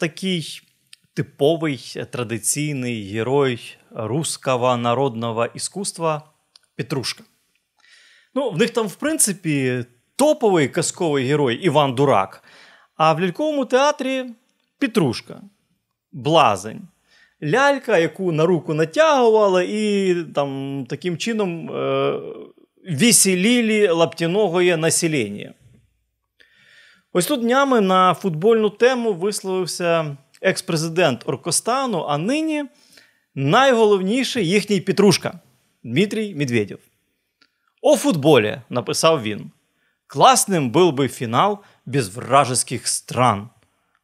такий типовий е, традиційний герой русского народного іскусства Петрушка. Ну, В них там, в принципі, топовий казковий герой Іван Дурак. А в ляльковому театрі Петрушка, Блазень. Лялька, яку на руку натягували, і там таким чином е- веселили лаптіного населення. Ось тут днями на футбольну тему висловився екс-президент Оркостану, а нині найголовніший їхній Петрушка Дмитрій Медведєв. О футболі написав він. Класним був би фінал без вражеских стран.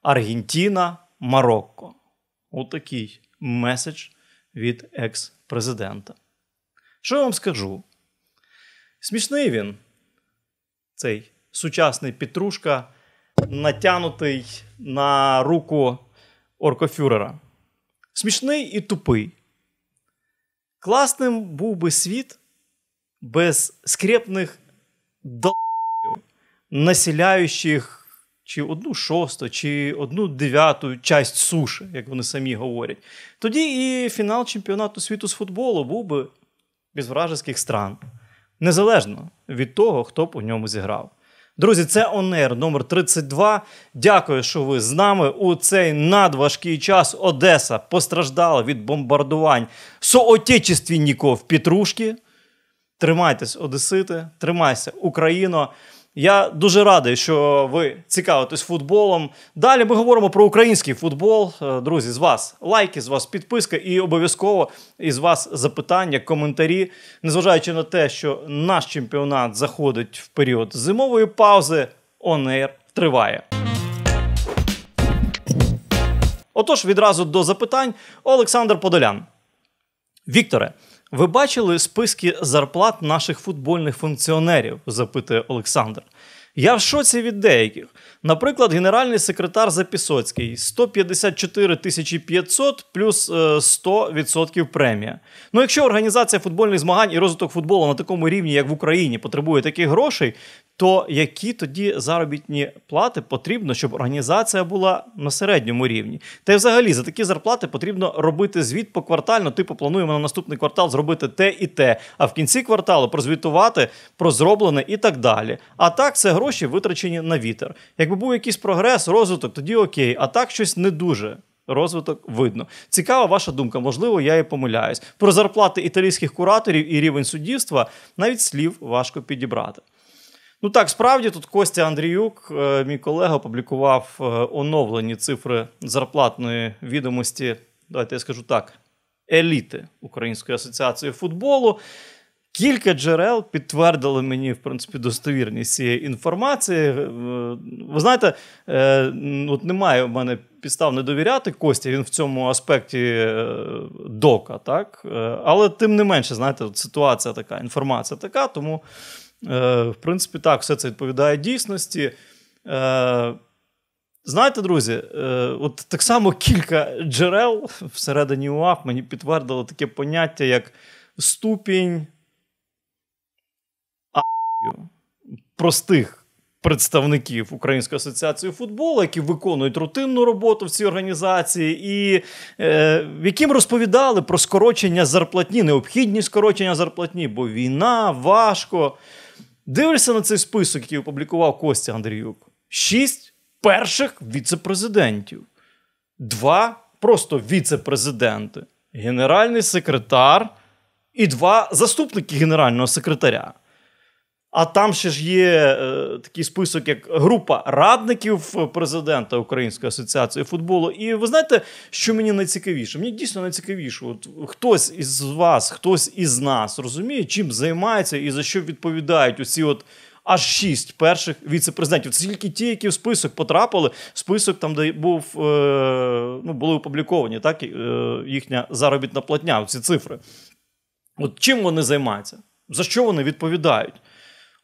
Аргентина, Марокко. Отакий меседж від екс-президента. Що я вам скажу? Смішний він, цей сучасний Петрушка натянутий на руку оркофюрера. Смішний і тупий. Класним був би світ без скрепних долбів, насіляючих чи одну шосту, чи одну дев'яту часть суші, як вони самі говорять. Тоді і фінал чемпіонату світу з футболу був би без вражеських стран, незалежно від того, хто б у ньому зіграв. Друзі, це ОНР номер 32. Дякую, що ви з нами у цей надважкий час. Одеса постраждала від бомбардувань соотечественників Петрушки. Тримайтесь, Одесити, тримайся, Україно. Я дуже радий, що ви цікавитесь футболом. Далі ми говоримо про український футбол. Е, друзі, з вас лайки, з вас підписка і обов'язково із вас запитання, коментарі. Незважаючи на те, що наш чемпіонат заходить в період зимової паузи, онер триває. Отож, відразу до запитань Олександр Подолян. Вікторе. Ви бачили списки зарплат наших футбольних функціонерів? запитує Олександр. Я в шоці від деяких. Наприклад, генеральний секретар Запісоцький 154 500 плюс 100% е, премія. Ну, якщо організація футбольних змагань і розвиток футболу на такому рівні, як в Україні, потребує таких грошей, то які тоді заробітні плати потрібно, щоб організація була на середньому рівні? Та й взагалі за такі зарплати потрібно робити звіт поквартально. Типу плануємо на наступний квартал зробити те і те, а в кінці кварталу прозвітувати про зроблене і так далі. А так це гроші витрачені на вітер. Якби був якийсь прогрес, розвиток, тоді окей, а так щось не дуже. Розвиток видно. Цікава ваша думка, можливо, я і помиляюсь. Про зарплати італійських кураторів і рівень суддівства навіть слів важко підібрати. Ну так, справді тут Костя Андріюк, е, мій колега, опублікував е, оновлені цифри зарплатної відомості. Давайте я скажу так: еліти Української асоціації футболу. Кілька джерел підтвердили мені, в принципі, достовірність цієї інформації. Е, ви знаєте, от немає в мене підстав не довіряти Костя. Він в цьому аспекті дока, так? Але тим не менше, знаєте, ситуація така, інформація така, тому. Е, в принципі, так, все це відповідає дійсності. Е, знаєте, друзі, е, от так само кілька джерел всередині УАФ мені підтвердило таке поняття, як ступінь простих представників Української асоціації футболу, які виконують рутинну роботу в цій організації, і е, яким розповідали про скорочення зарплатні, необхідність скорочення зарплатні, бо війна важко. Дивишся на цей список, який опублікував Костя Андріюк: шість перших віцепрезидентів, два просто віцепрезиденти, генеральний секретар і два заступники генерального секретаря. А там ще ж є е, такий список, як група радників президента Української асоціації футболу. І ви знаєте, що мені найцікавіше? Мені дійсно найцікавіше. От хтось із вас, хтось із нас розуміє, чим займається і за що відповідають усі от. Аж шість перших віце-президентів. Це тільки ті, які в список потрапили, список там, де був е, ну, були опубліковані так, е, їхня заробітна платня, ці цифри. От Чим вони займаються? За що вони відповідають?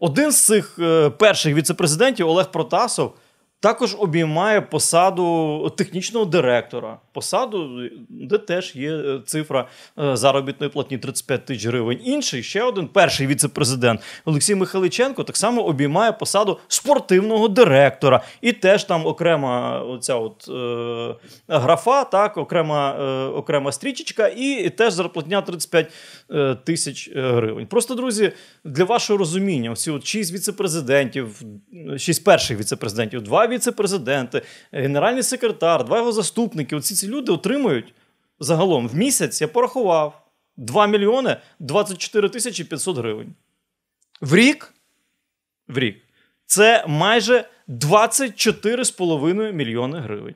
Один з цих е, перших віцепрезидентів Олег Протасов також обіймає посаду технічного директора, посаду, де теж є е, цифра е, заробітної платні 35 тисяч гривень. Інший ще один перший віцепрезидент Олексій Михайличенко так само обіймає посаду спортивного директора. І теж там окрема оця от е, графа, так окрема е, окрема стрічечка, і теж зарплатня 35 Е, тисяч е, гривень. Просто друзі, для вашого розуміння, оці от шість віцепрезидентів, шість перших віцепрезидентів, два віцепрезиденти, генеральний секретар, два його заступники. Оці ці люди отримують загалом в місяць. Я порахував 2 мільйони 24 тисячі 500 гривень. В рік? В рік. Це майже 24,5 мільйони гривень.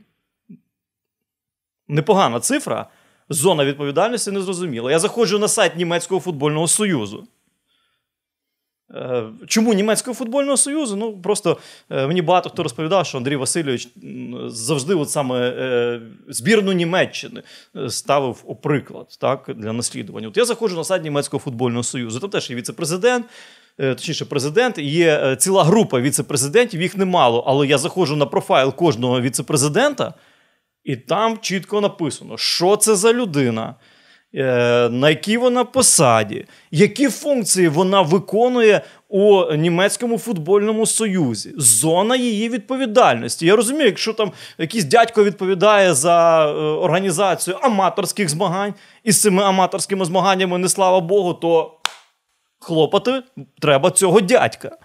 Непогана цифра зона відповідальності не зрозуміла. Я заходжу на сайт Німецького футбольного союзу. Е, чому Німецького футбольного союзу? Ну просто е, мені багато хто розповідав, що Андрій Васильович завжди, от саме е, збірну Німеччини, ставив у приклад так, для наслідування. От я заходжу на сайт Німецького футбольного союзу. Там теж є віцепрезидент, точніше, президент, є ціла група віцепрезидентів, їх немало, але я заходжу на профайл кожного віцепрезидента. – і там чітко написано, що це за людина, е, на якій вона посаді, які функції вона виконує у німецькому футбольному союзі. Зона її відповідальності. Я розумію, якщо там якийсь дядько відповідає за е, організацію аматорських змагань, і з цими аматорськими змаганнями, не слава Богу, то хлопати треба цього дядька.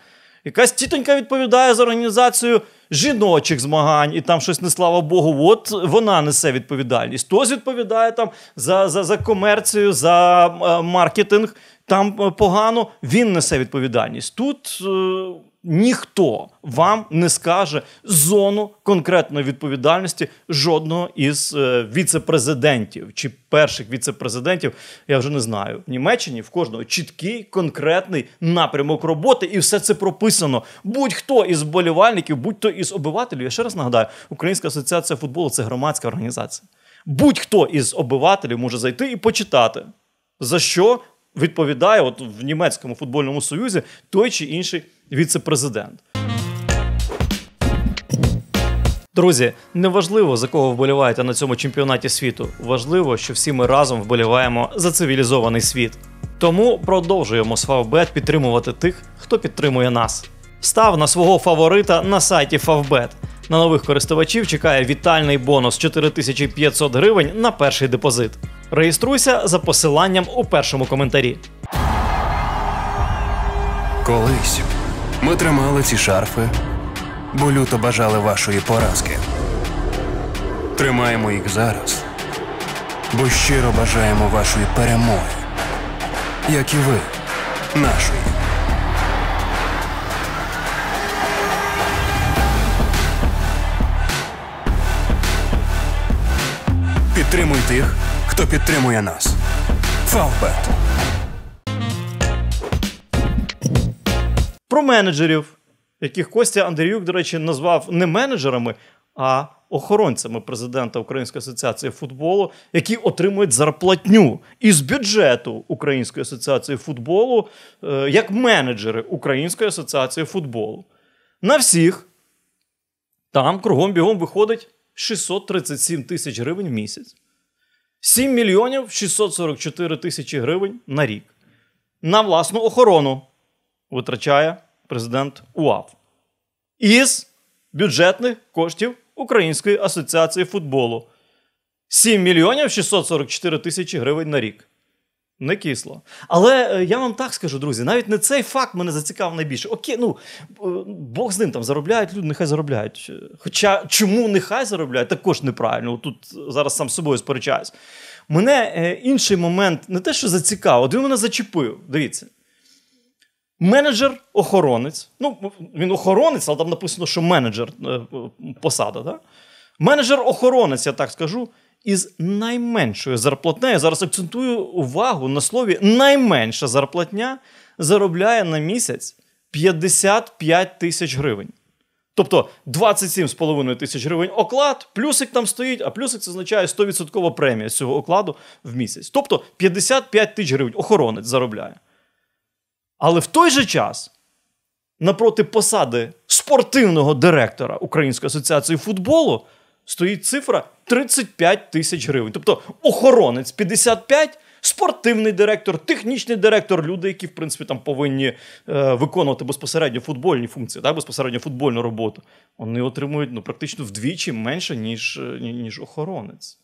Якась тітонька відповідає за організацію жіночих змагань, і там щось не слава Богу, от вона несе відповідальність. Хтось відповідає там за за, за комерцію, за е, маркетинг, там е, погано, він несе відповідальність. Тут. Е, ніхто вам не скаже зону конкретної відповідальності жодного із е, віцепрезидентів чи перших віцепрезидентів, я вже не знаю. В Німеччині в кожного чіткий конкретний напрямок роботи, і все це прописано. Будь-хто із вболівальників, будь-хто із обивателів. Я ще раз нагадаю, Українська асоціація футболу це громадська організація. Будь-хто із обивателів може зайти і почитати, за що відповідає от в німецькому футбольному союзі той чи інший віце-президент. Друзі, неважливо, за кого вболіваєте на цьому чемпіонаті світу. Важливо, що всі ми разом вболіваємо за цивілізований світ. Тому продовжуємо з Favbet підтримувати тих, хто підтримує нас. Став на свого фаворита на сайті Фавбет. На нових користувачів чекає вітальний бонус 4500 гривень на перший депозит. Реєструйся за посиланням у першому коментарі. Колись ми тримали ці шарфи, бо люто бажали вашої поразки. Тримаємо їх зараз, бо щиро бажаємо вашої перемоги, як і ви, нашої. Підтримуй тих, хто підтримує нас. Фавбет. про менеджерів, яких Костя Андріюк, до речі, назвав не менеджерами, а охоронцями президента Української асоціації футболу, які отримують зарплатню із бюджету Української асоціації футболу е, як менеджери Української асоціації футболу. На всіх там кругом бігом виходить 637 тисяч гривень в місяць. 7 мільйонів 644 тисячі гривень на рік. На власну охорону витрачає президент УАФ із бюджетних коштів Української асоціації футболу 7 мільйонів 644 тисячі гривень на рік. Не кисло. Але е, я вам так скажу, друзі, навіть не цей факт мене зацікавив найбільше. Окей, ну е, Бог з ним там заробляють люди, нехай заробляють. Е, хоча чому нехай заробляють, також неправильно. Тут зараз сам з собою сперечаюсь. Мене інший момент, не те, що зацікавив, він мене зачепив. Дивіться. Менеджер-охоронець. Ну, він охоронець, але там написано, що менеджер е, посада. Да? Менеджер-охоронець, я так скажу, із найменшою зарплатнею. Зараз акцентую увагу на слові найменша зарплатня заробляє на місяць 55 тисяч гривень. Тобто 27,5 тисяч гривень оклад, плюсик там стоїть, а плюсик це означає 100% премія з цього окладу в місяць. Тобто 55 тисяч гривень охоронець заробляє. Але в той же час, напроти посади спортивного директора Української асоціації футболу стоїть цифра 35 тисяч гривень. Тобто охоронець 55, спортивний директор, технічний директор, люди, які, в принципі, там повинні е, виконувати безпосередньо футбольні функції, так, безпосередньо футбольну роботу. Вони отримують ну, практично вдвічі менше, ніж, е, ніж охоронець.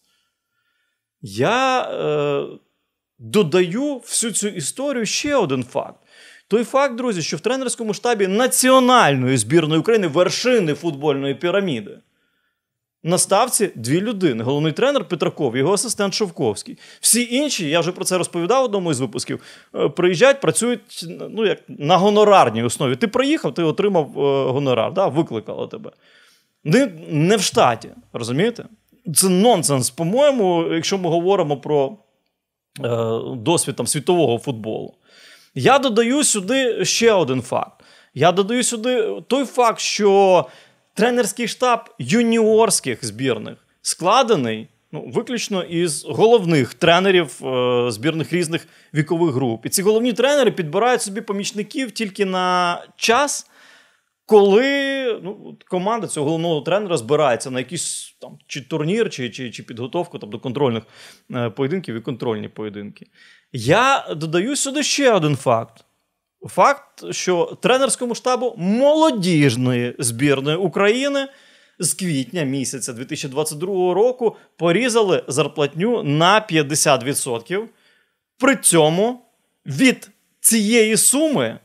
Я е, додаю всю цю історію ще один факт. Той факт, друзі, що в тренерському штабі національної збірної України вершини футбольної піраміди. На ставці дві людини: головний тренер Петраков, його асистент Шовковський. Всі інші, я вже про це розповідав в одному із випусків. Е, приїжджають, працюють ну, як на гонорарній основі. Ти приїхав, ти отримав е, гонорар, да? викликало тебе. Не, не в штаті, розумієте? Це нонсенс, по-моєму, якщо ми говоримо про е, досвід там, світового футболу. Я додаю сюди ще один факт. Я додаю сюди той факт, що тренерський штаб юніорських збірних складений ну, виключно із головних тренерів е, збірних різних вікових груп. І ці головні тренери підбирають собі помічників тільки на час. Коли ну, команда цього головного тренера збирається на якийсь там чи турнір, чи чи, чи підготовку там, до контрольних е, поєдинків і контрольні поєдинки, я додаю сюди ще один факт: факт, що тренерському штабу молодіжної збірної України з квітня місяця 2022 року порізали зарплатню на 50%. При цьому від цієї суми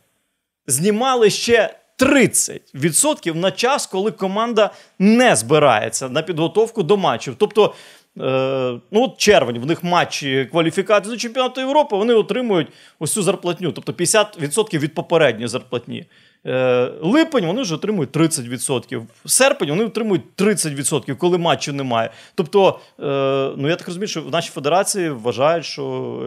знімали ще. 30% на час, коли команда не збирається на підготовку до матчів. Тобто, е, ну от червень в них матчі кваліфікації до чемпіонату Європи, вони отримують ось цю зарплатню, тобто 50% від попередньої зарплатні. Е, липень вони вже отримують 30%. Серпень вони отримують 30%, коли матчу немає. Тобто, е, ну я так розумію, що в нашій федерації вважають, що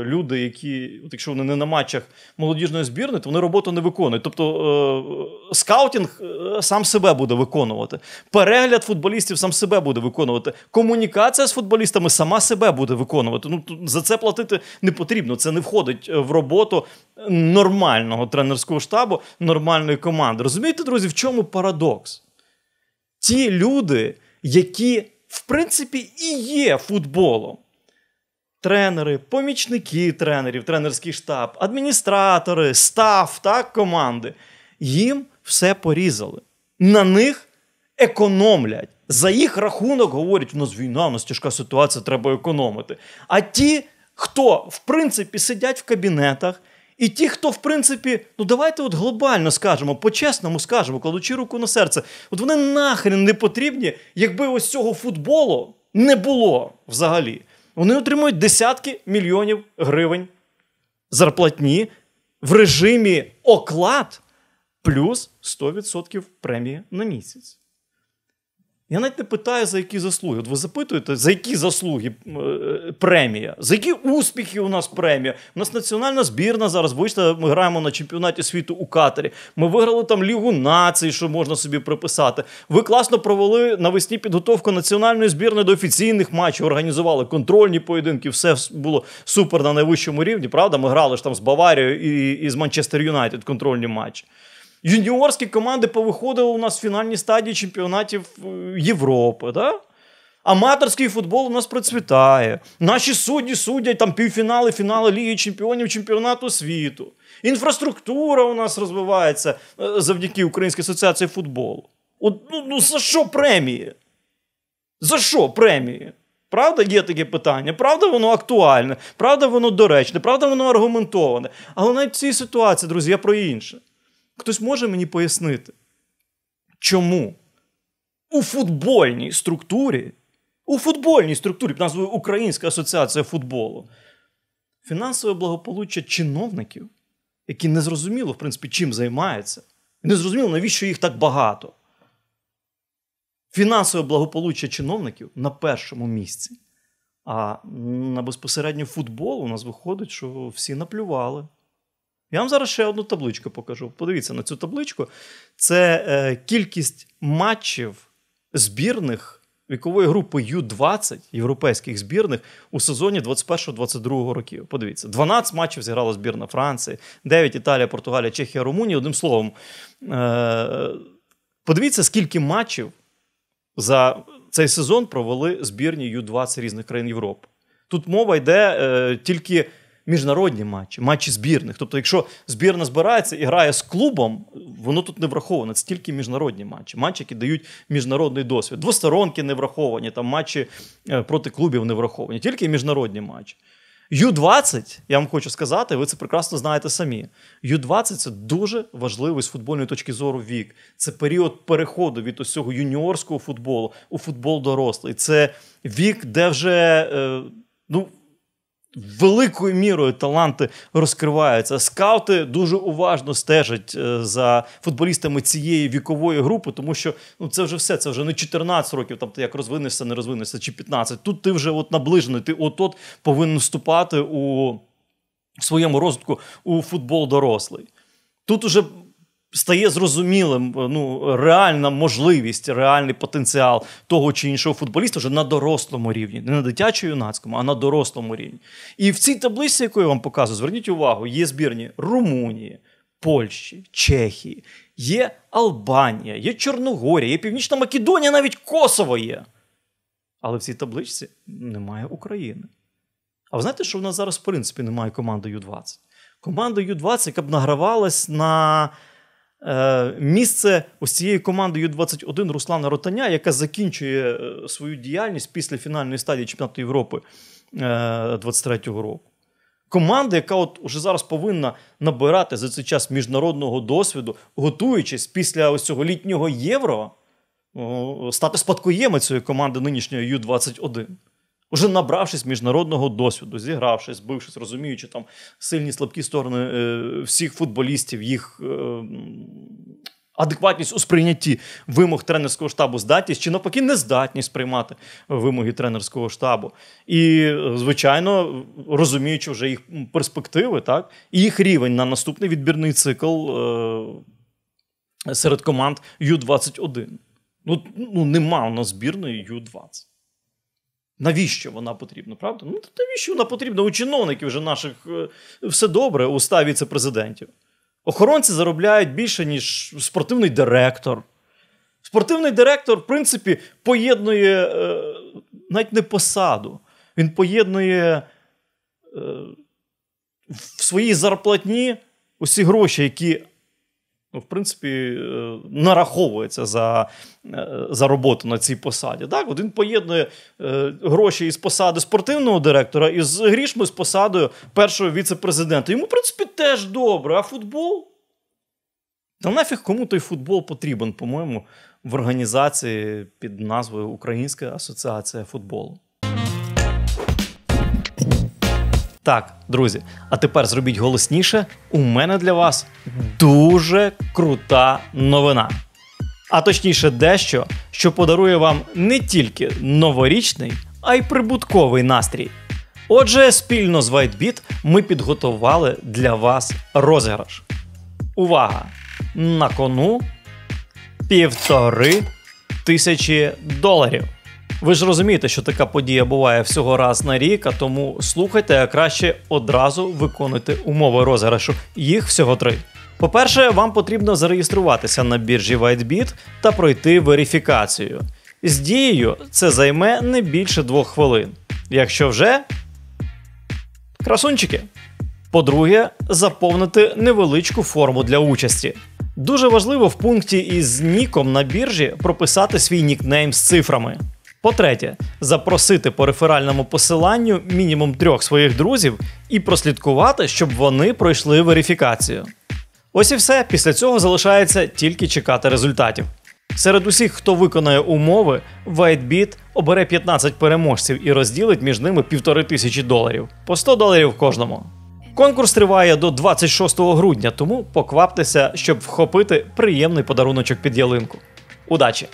люди, які, от якщо вони не на матчах молодіжної збірної, то вони роботу не виконують. Тобто е, скаутінг сам себе буде виконувати. Перегляд футболістів сам себе буде виконувати. Комунікація з футболістами сама себе буде виконувати. Ну за це платити не потрібно. Це не входить в роботу нормального тренерського штабу, нормальної команди. Розумієте, друзі, в чому парадокс? Ті люди, які, в принципі, і є футболом. Тренери, помічники тренерів, тренерський штаб, адміністратори, став так, команди, їм все порізали. На них економлять. За їх рахунок говорять, у нас війна, у нас тяжка ситуація, треба економити. А ті, хто в принципі сидять в кабінетах. І ті, хто, в принципі, ну давайте от глобально скажемо, по-чесному скажемо, кладучи руку на серце, от вони нахрен не потрібні, якби ось цього футболу не було взагалі. Вони отримують десятки мільйонів гривень зарплатні в режимі оклад плюс 100% премії на місяць. Я навіть не питаю, за які заслуги. От ви запитуєте, за які заслуги е, премія, за які успіхи у нас премія. У нас національна збірна зараз. Вийшла, ми граємо на чемпіонаті світу у Катері. Ми виграли там Лігу націй, що можна собі приписати. Ви класно провели навесні підготовку національної збірної до офіційних матчів, організували контрольні поєдинки. Все було супер на найвищому рівні. Правда, ми грали ж там з Баварією і, і з Манчестер Юнайтед контрольні матчі юніорські команди повиходили у нас в фінальній стадії чемпіонатів е, Європи. Да? Аматорський футбол у нас процвітає. Наші судді судять там півфінали, фінали Ліги Чемпіонів чемпіонату світу. Інфраструктура у нас розвивається е, завдяки Українській асоціації футболу. От, ну, ну за що премії? За що премії? Правда, є таке питання, правда, воно актуальне, правда, воно доречне, правда, воно аргументоване. Але навіть в цій ситуації, друзі, я про інше. Хтось може мені пояснити, чому у футбольній структурі, у футбольній структурі під назвою Українська асоціація футболу, фінансове благополуччя чиновників, які не зрозуміло, в принципі, чим займаються, і не зрозуміло, навіщо їх так багато. Фінансове благополуччя чиновників на першому місці. А на безпосередньо футбол у нас виходить, що всі наплювали. Я вам зараз ще одну табличку покажу. Подивіться на цю табличку. Це е, кількість матчів збірних вікової групи Ю-20 європейських збірних у сезоні 21-22 років. Подивіться, 12 матчів зіграла збірна Франції, 9 Італія, Португалія, Чехія, Румунія. Одним словом, е, подивіться, скільки матчів за цей сезон провели збірні Ю-20 різних країн Європи. Тут мова йде е, тільки міжнародні матчі, матчі збірних. Тобто, якщо збірна збирається і грає з клубом, воно тут не враховано. Це тільки міжнародні матчі, матчі, які дають міжнародний досвід. Двосторонки не враховані, там матчі е, проти клубів не враховані, тільки міжнародні матчі. Ю-20, я вам хочу сказати, ви це прекрасно знаєте самі. Ю-20 це дуже важливий з футбольної точки зору вік. Це період переходу від усього юніорського футболу у футбол дорослий. Це вік, де вже е, ну великою мірою таланти розкриваються. Скаути дуже уважно стежать е, за футболістами цієї вікової групи, тому що ну це вже все. Це вже не 14 років. Там тобто ти як розвинешся, не розвинешся, чи 15. Тут ти вже от наближений. Ти от от повинен вступати у своєму розвитку у футбол дорослий. Тут уже стає зрозумілим е, ну, реальна можливість, реальний потенціал того чи іншого футболіста вже на дорослому рівні, не на дитячо-юнацькому, а на дорослому рівні. І в цій таблиці, яку я вам показую, зверніть увагу, є збірні Румунії, Польщі, Чехії, є Албанія, є Чорногорія, є Північна Македонія, навіть Косово є. Але в цій табличці немає України. А ви знаєте, що в нас зараз, в принципі, немає команди Ю-20? Команда Ю-20, яка б награвалась на Е, місце ось цієї команди Ю-21 Руслана Ротаня, яка закінчує е, свою діяльність після фінальної стадії Чемпіонату Європи 23-го е, року. Команда, яка от уже зараз повинна набирати за цей час міжнародного досвіду, готуючись після ось цього літнього євро, стати спадкоємицею команди нинішньої Ю-21. Уже набравшись міжнародного досвіду, зігравшись, бившись, розуміючи там сильні слабкі сторони е, всіх футболістів, їх е, адекватність у сприйнятті вимог тренерського штабу, здатність чи навпаки нездатність приймати вимоги тренерського штабу. І, звичайно, розуміючи вже їх перспективи, так і їх рівень на наступний відбірний цикл е, серед команд Ю-21. Ну, ну нема у нас збірної Ю-20. Навіщо вона потрібна, правда? Ну навіщо вона потрібна? У чиновників вже наших е, все добре у ста віце-президентів. Охоронці заробляють більше, ніж спортивний директор. Спортивний директор, в принципі, поєднує е, навіть не посаду. Він поєднує е, в своїй зарплатні усі гроші, які ну, в принципі, е, нараховується за е, за роботу на цій посаді. Так, він поєднує е, гроші із посади спортивного директора і з грішми з посадою першого віце-президента. Йому, в принципі, теж добре, а футбол. Та нафіг кому той футбол потрібен, по-моєму, в організації під назвою Українська асоціація футболу. Так, друзі, а тепер зробіть голосніше. У мене для вас дуже крута новина. А точніше, дещо, що подарує вам не тільки новорічний, а й прибутковий настрій. Отже, спільно з WhiteBit ми підготували для вас розіграш. Увага! На кону півтори тисячі доларів. Ви ж розумієте, що така подія буває всього раз на рік, а тому слухайте, а краще одразу виконуйте умови розіграшу. Їх всього три. По-перше, вам потрібно зареєструватися на біржі WhiteBit та пройти верифікацію. З дією це займе не більше двох хвилин. Якщо вже. Красунчики. По-друге, заповнити невеличку форму для участі. Дуже важливо в пункті із ніком на біржі прописати свій нікнейм з цифрами. По-третє, запросити по реферальному посиланню мінімум трьох своїх друзів і прослідкувати, щоб вони пройшли верифікацію. Ось і все. Після цього залишається тільки чекати результатів. Серед усіх, хто виконає умови, WhiteBit обере 15 переможців і розділить між ними півтори тисячі доларів по 100 доларів кожному. Конкурс триває до 26 грудня, тому покваптеся, щоб вхопити приємний подаруночок під ялинку. Удачі!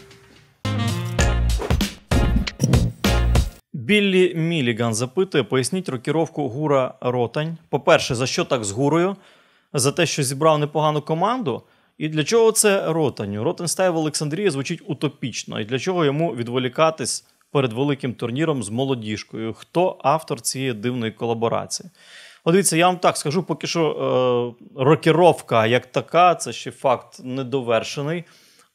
Біллі Міліган запитує, поясніть рокіровку Гура Ротань. По-перше, за що так з Гурою? За те, що зібрав непогану команду. І для чого це Ротаню? Ротань стає в Олександрії звучить утопічно. І для чого йому відволікатись перед великим турніром з молодіжкою? Хто автор цієї дивної колаборації? От дивіться, я вам так скажу, поки що е, рокіровка як така, це ще факт недовершений.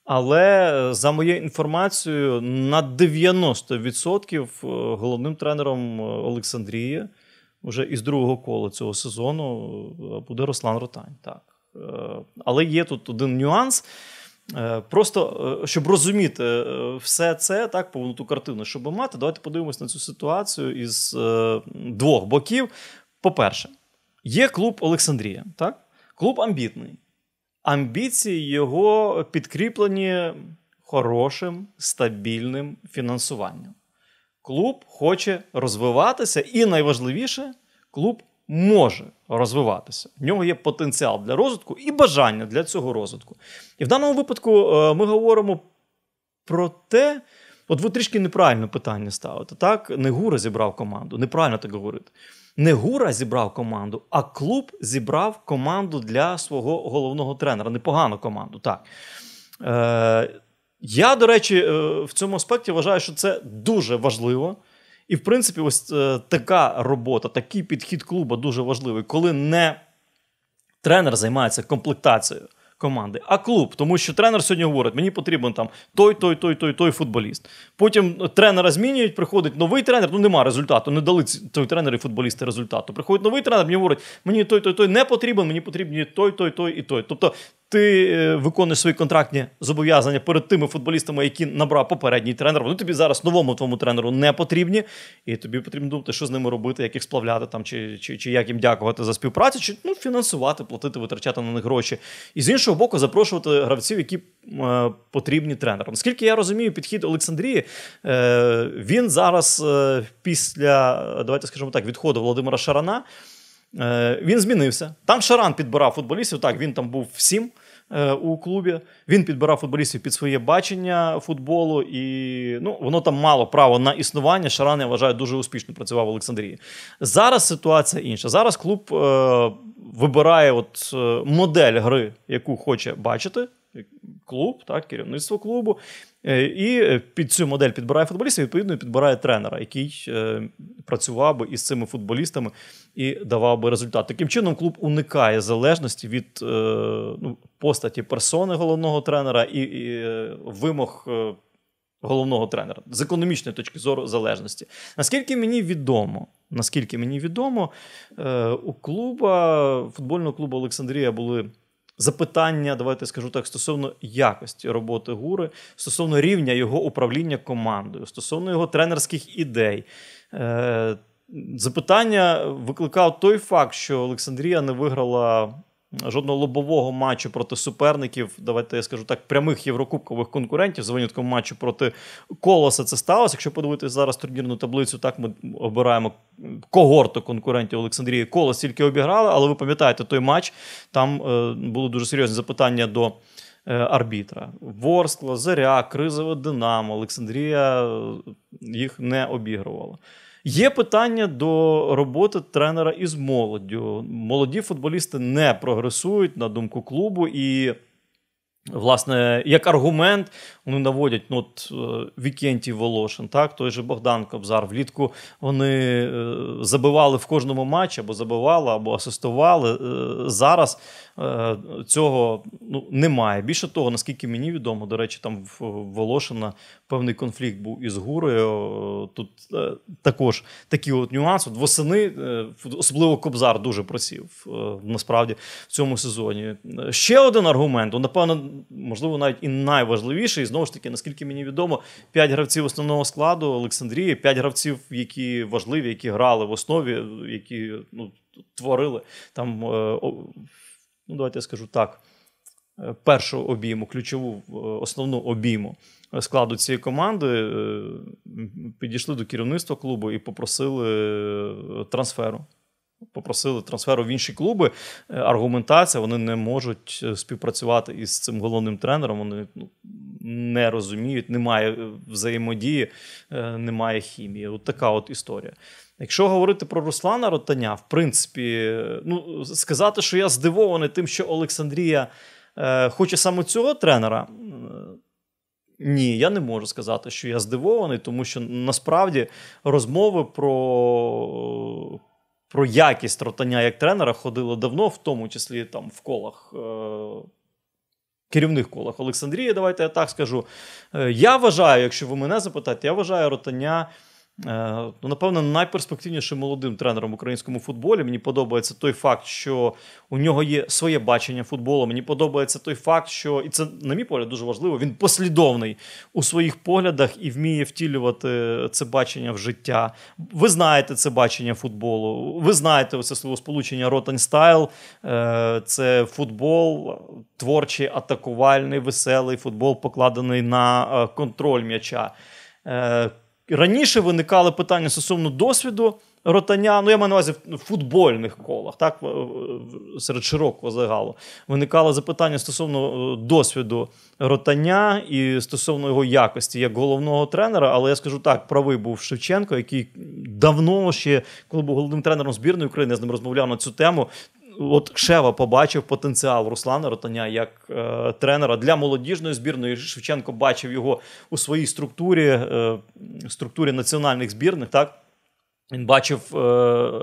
Але е, за моєю інформацією, на 90% е, головним тренером е, Олександрії вже із другого кола цього сезону буде Руслан Ротань. Так. Але є тут один нюанс. Просто щоб розуміти все це так, повну ту картину, щоб мати, давайте подивимось на цю ситуацію із двох боків. По-перше, є клуб Олександрія, так? клуб амбітний амбіції його підкріплені хорошим стабільним фінансуванням. Клуб хоче розвиватися, і найважливіше, клуб може розвиватися. В нього є потенціал для розвитку і бажання для цього розвитку. І в даному випадку е, ми говоримо про те, от ви трішки неправильно питання ставите. Так, Негура зібрав команду, неправильно так говорити не Гура зібрав команду, а клуб зібрав команду для свого головного тренера. Непогану команду. так. Е, Я, до речі, е, в цьому аспекті вважаю, що це дуже важливо. І, в принципі, ось е, така робота, такий підхід клуба дуже важливий, коли не тренер займається комплектацією, команди, а клуб, тому що тренер сьогодні говорить: мені потрібен там той, той, той, той, той футболіст. Потім тренера змінюють, приходить новий тренер, ну нема результату. Не дали той тренер і футболісти результату. Приходить новий тренер, мені говорить, мені той, той, той не потрібен, мені потрібні той, той, той і той. Тобто ти е, виконуєш свої контрактні зобов'язання перед тими футболістами, які набрав попередній тренер. Вони тобі зараз новому твоєму тренеру не потрібні, і тобі потрібно думати, що з ними робити, як їх сплавляти там, чи чи, чи як їм дякувати за співпрацю, чи ну, фінансувати, платити, витрачати на них гроші. І з іншого боку, запрошувати гравців, які е, потрібні тренерам. Наскільки я розумію, підхід Олександрії е, він зараз е, після давайте скажемо так, відходу Володимира Шарана. Е, він змінився. Там Шаран підбирав футболістів. Так, він там був всім е, у клубі. Він підбирав футболістів під своє бачення футболу, і ну, воно там мало право на існування. Шаран, я вважаю, дуже успішно працював в Олександрії. Зараз ситуація інша. Зараз клуб е, вибирає от модель гри, яку хоче бачити клуб, так, керівництво клубу, е, і е, під цю модель підбирає футболістів, відповідно, підбирає тренера, який е, працював би із цими футболістами і давав би результат. Таким чином, клуб уникає залежності від ну, постаті персони головного тренера і, і вимог. Головного тренера з економічної точки зору залежності. Наскільки мені відомо, наскільки мені відомо, у клуба футбольного клубу Олександрія були запитання, давайте скажу так, стосовно якості роботи гури, стосовно рівня його управління командою, стосовно його тренерських ідей. Е, запитання викликав той факт, що Олександрія не виграла жодного лобового матчу проти суперників. Давайте я скажу так, прямих єврокубкових конкурентів винятком матчу проти колоса. Це сталося. Якщо подивитися зараз турнірну таблицю, так ми обираємо когорту конкурентів Олександрії. Колос тільки обіграли, але ви пам'ятаєте той матч. Там е, було дуже серйозне запитання до. Е, арбітра Ворскла, Заря, Кризове Динамо, Олександрія е, їх не обігрувала. Є питання до роботи тренера із молоддю. Молоді футболісти не прогресують на думку клубу і. Власне, як аргумент вони наводять ну, от, е, Вікентій Волошин, так той же Богдан Кобзар. Влітку вони е, забивали в кожному матчі або забивали, або асистували. Е, зараз Е, цього ну, немає. Більше того, наскільки мені відомо, до речі, там в Волошина певний конфлікт був із Гурою. Е, тут е, також такі от нюанси. От восени, особливо Кобзар дуже просів насправді в цьому сезоні. Ще один аргумент, напевно, можливо, навіть і найважливіший, і знову ж таки, наскільки мені відомо, п'ять гравців основного складу Олександрії, п'ять гравців, які важливі, які грали в основі, які ну, творили там ну давайте я скажу так, е, Першу обійму, ключову е, основну обійму е, складу цієї команди, підійшли до керівництва клубу і попросили трансферу. Попросили трансферу в інші клуби. Аргументація вони не можуть співпрацювати із цим головним тренером. Вони ну, не розуміють, немає взаємодії, немає хімії. От така от історія. Якщо говорити про Руслана Ротаня, в принципі, ну, сказати, що я здивований тим, що Олександрія е, хоче саме цього тренера, е, ні, я не можу сказати, що я здивований, тому що насправді розмови про про якість ротання як тренера ходили давно, в тому числі там в колах. Е, Керівних колах Олександрії, давайте я так скажу. Е, я вважаю, якщо ви мене запитаєте, я вважаю ротання Е, ну, Напевно, найперспективнішим молодим тренером в українському футболі. Мені подобається той факт, що у нього є своє бачення футболу. Мені подобається той факт, що і це, на мій погляд, дуже важливо. Він послідовний у своїх поглядах і вміє втілювати це бачення в життя. Ви знаєте це бачення футболу. Ви знаєте це слово сполучення Ротань Стайл. Е, це футбол, творчий, атакувальний, веселий футбол, покладений на е, контроль м'яча. Раніше виникали питання стосовно досвіду ротання. Ну я маю на увазі в ну, футбольних колах, так серед широкого загалу виникало запитання стосовно е, досвіду ротання і стосовно його якості як головного тренера. Але я скажу так, правий був Шевченко, який давно ще коли був головним тренером збірної України, я з ним розмовляв на цю тему от Шева побачив потенціал Руслана Ротаня як е, тренера для молодіжної збірної. Шевченко бачив його у своїй структурі, е, структурі національних збірних. так? Він бачив е,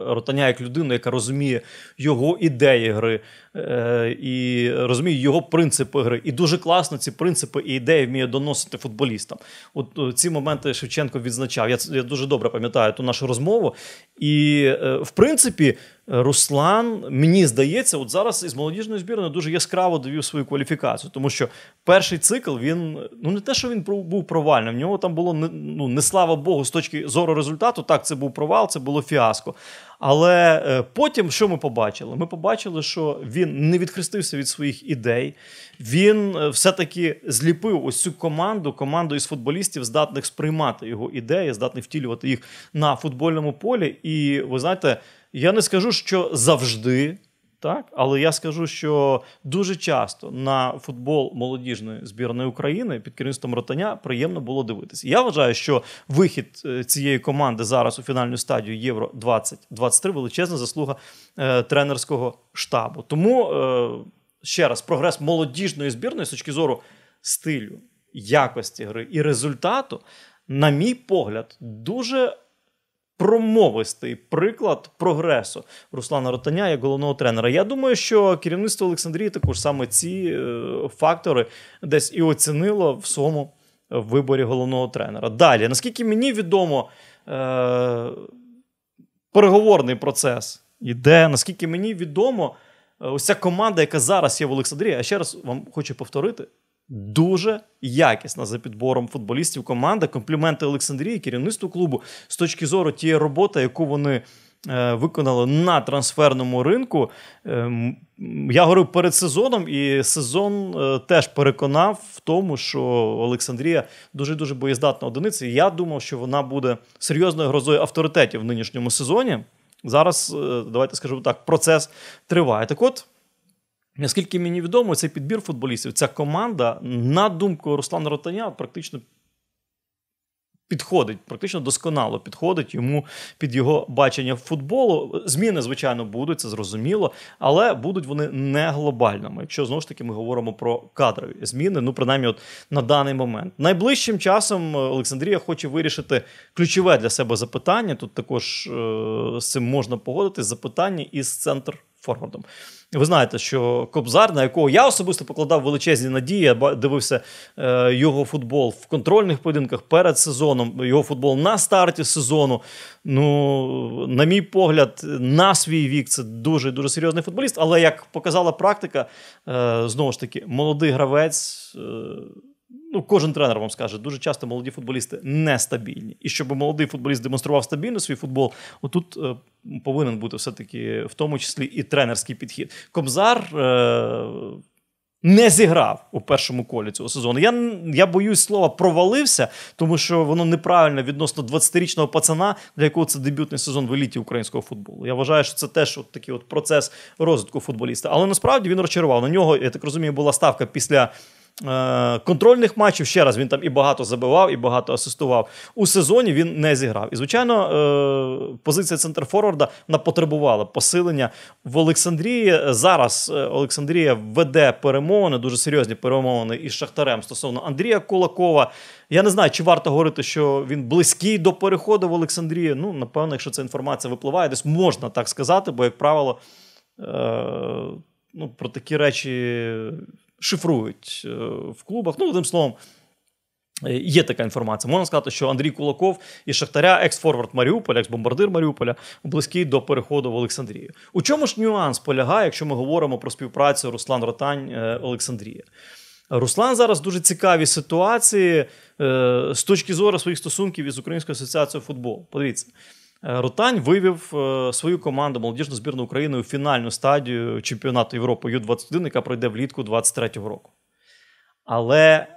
Ротаня як людину, яка розуміє його ідеї гри е, і розуміє його принципи гри. І дуже класно ці принципи і ідеї вміє доносити футболістам. От е, ці моменти Шевченко відзначав. Я я дуже добре пам'ятаю ту нашу розмову. І е, в принципі, Руслан, мені здається, от зараз із молодіжної збірної дуже яскраво довів свою кваліфікацію, тому що перший цикл він ну не те, що він був провальним. В нього там було ну, не слава Богу, з точки зору результату. Так, це був провал, це було фіаско. Але е, потім, що ми побачили? Ми побачили, що він не відхрестився від своїх ідей. Він е, все-таки зліпив ось цю команду, команду із футболістів, здатних сприймати його ідеї, здатних втілювати їх на футбольному полі. І ви знаєте. Я не скажу, що завжди, так, але я скажу, що дуже часто на футбол молодіжної збірної України під керівництвом ротання приємно було дивитися. Я вважаю, що вихід е, цієї команди зараз у фінальну стадію Євро 2023 величезна заслуга е, тренерського штабу. Тому е, ще раз прогрес молодіжної збірної з точки зору стилю, якості гри і результату, на мій погляд, дуже промовистий приклад прогресу Руслана Ротаня як головного тренера. Я думаю, що керівництво Олександрії також саме ці е, фактори десь і оцінило в своєму виборі головного тренера. Далі, наскільки мені відомо, е, переговорний процес іде, наскільки мені відомо, е, ось ця команда, яка зараз є в Олександрії, а ще раз вам хочу повторити, дуже якісна за підбором футболістів команда. Компліменти Олександрії, керівництву клубу з точки зору тієї роботи, яку вони. Е, виконали на трансферному ринку. Ем, я говорив перед сезоном, і сезон е, теж переконав в тому, що Олександрія дуже дуже боєздатна одиниця. я думав, що вона буде серйозною грозою авторитетів в нинішньому сезоні. Зараз е, давайте скажемо так: процес триває. Так, от Наскільки мені відомо, цей підбір футболістів, ця команда, на думку Руслана Ротаня, практично підходить, практично досконало підходить йому під його бачення футболу. Зміни, звичайно, будуть, це зрозуміло, але будуть вони не глобальними. Якщо знову ж таки ми говоримо про кадрові зміни, ну принаймні, от на даний момент, найближчим часом е, Олександрія хоче вирішити ключове для себе запитання. Тут також е, з цим можна погодити: запитання із центр форвардом. Ви знаєте, що Кобзар, на якого я особисто покладав величезні надії, дивився е, його футбол в контрольних поєдинках перед сезоном, його футбол на старті сезону. Ну, на мій погляд, на свій вік це дуже дуже серйозний футболіст. Але як показала практика, е, знову ж таки, молодий гравець. Е, ну, кожен тренер вам скаже, дуже часто молоді футболісти нестабільні. І щоб молодий футболіст демонстрував стабільно свій футбол, отут е, повинен бути все-таки в тому числі і тренерський підхід. Кобзар. Е, не зіграв у першому колі цього сезону. Я я боюсь слова провалився, тому що воно неправильно відносно 20-річного пацана, для якого це дебютний сезон в еліті українського футболу. Я вважаю, що це теж от такий от процес розвитку футболіста. Але насправді він розчарував. На нього я так розумію, була ставка після Е, контрольних матчів. Ще раз він там і багато забивав, і багато асистував. У сезоні він не зіграв. І, звичайно, е, позиція центрфорварда вона потребувала посилення в Олександрії. Зараз е, Олександрія веде перемовини, дуже серйозні перемовини із Шахтарем стосовно Андрія Кулакова. Я не знаю, чи варто говорити, що він близький до переходу в Олександрію. Ну, напевно, якщо ця інформація випливає, десь можна так сказати, бо, як правило, е- ну, про такі речі шифрують е, в клубах. Ну, одним словом. Е, є така інформація. Можна сказати, що Андрій Кулаков і Шахтаря, екс-форвард Маріуполя, екс-бомбардир Маріуполя, близький до переходу в Олександрію. У чому ж нюанс полягає, якщо ми говоримо про співпрацю Руслан Ротань е, Олександрія? Руслан зараз дуже цікаві ситуації з точки зору своїх стосунків із Українською асоціацією футболу. Подивіться. Е, Рутань вивів е, свою команду молодіжну збірну України у фінальну стадію чемпіонату Європи Ю-21, яка пройде влітку 23-го року. Але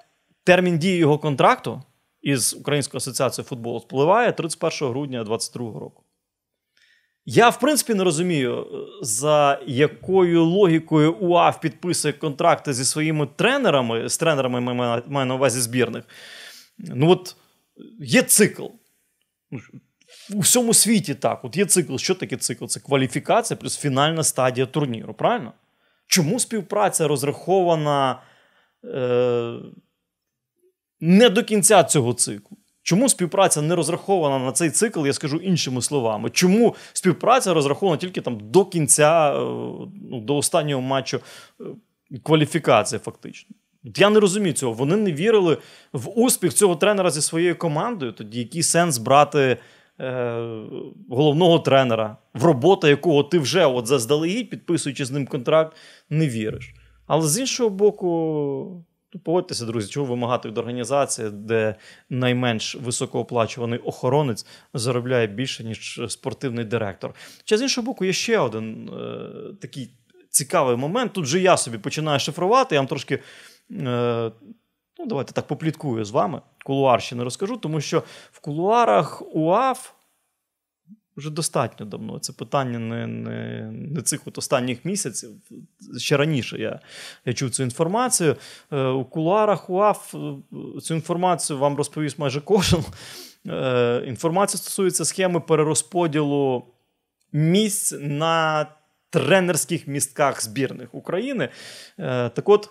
термін дії його контракту із Українською асоціацією футболу впливає 31 грудня 2022 року. Я, в принципі, не розумію, е, за якою логікою УАФ підписує контракти зі своїми тренерами, з тренерами маю на увазі збірних. Ну, от є цикл. Ну, у всьому світі так. От є цикл. Що таке цикл? Це кваліфікація плюс фінальна стадія турніру. Правильно? Чому співпраця розрахована е, не до кінця цього циклу? Чому співпраця не розрахована на цей цикл, я скажу іншими словами. Чому співпраця розрахована тільки там до кінця, е, ну, до останнього матчу е, кваліфікації, фактично? Я не розумію цього. Вони не вірили в успіх цього тренера зі своєю командою. Тоді який сенс брати е, головного тренера, в роботу якого ти вже от заздалегідь, підписуючи з ним контракт, не віриш. Але з іншого боку, ну, поводьтеся, друзі, чого вимагати від організації, де найменш високооплачуваний охоронець заробляє більше, ніж спортивний директор. Чи з іншого боку, є ще один е, такий цікавий момент. Тут же я собі починаю шифрувати, я вам трошки. Е, ну давайте так попліткую з вами. Кулуар ще не розкажу, тому що в кулуарах УАФ вже достатньо давно. Це питання не не, не цих от останніх місяців. Ще раніше я я чув цю інформацію. Е, у кулуарах УАФ е, цю інформацію вам розповість майже кожен. Е, інформація стосується схеми перерозподілу місць на тренерських містках збірних України. Е, так от.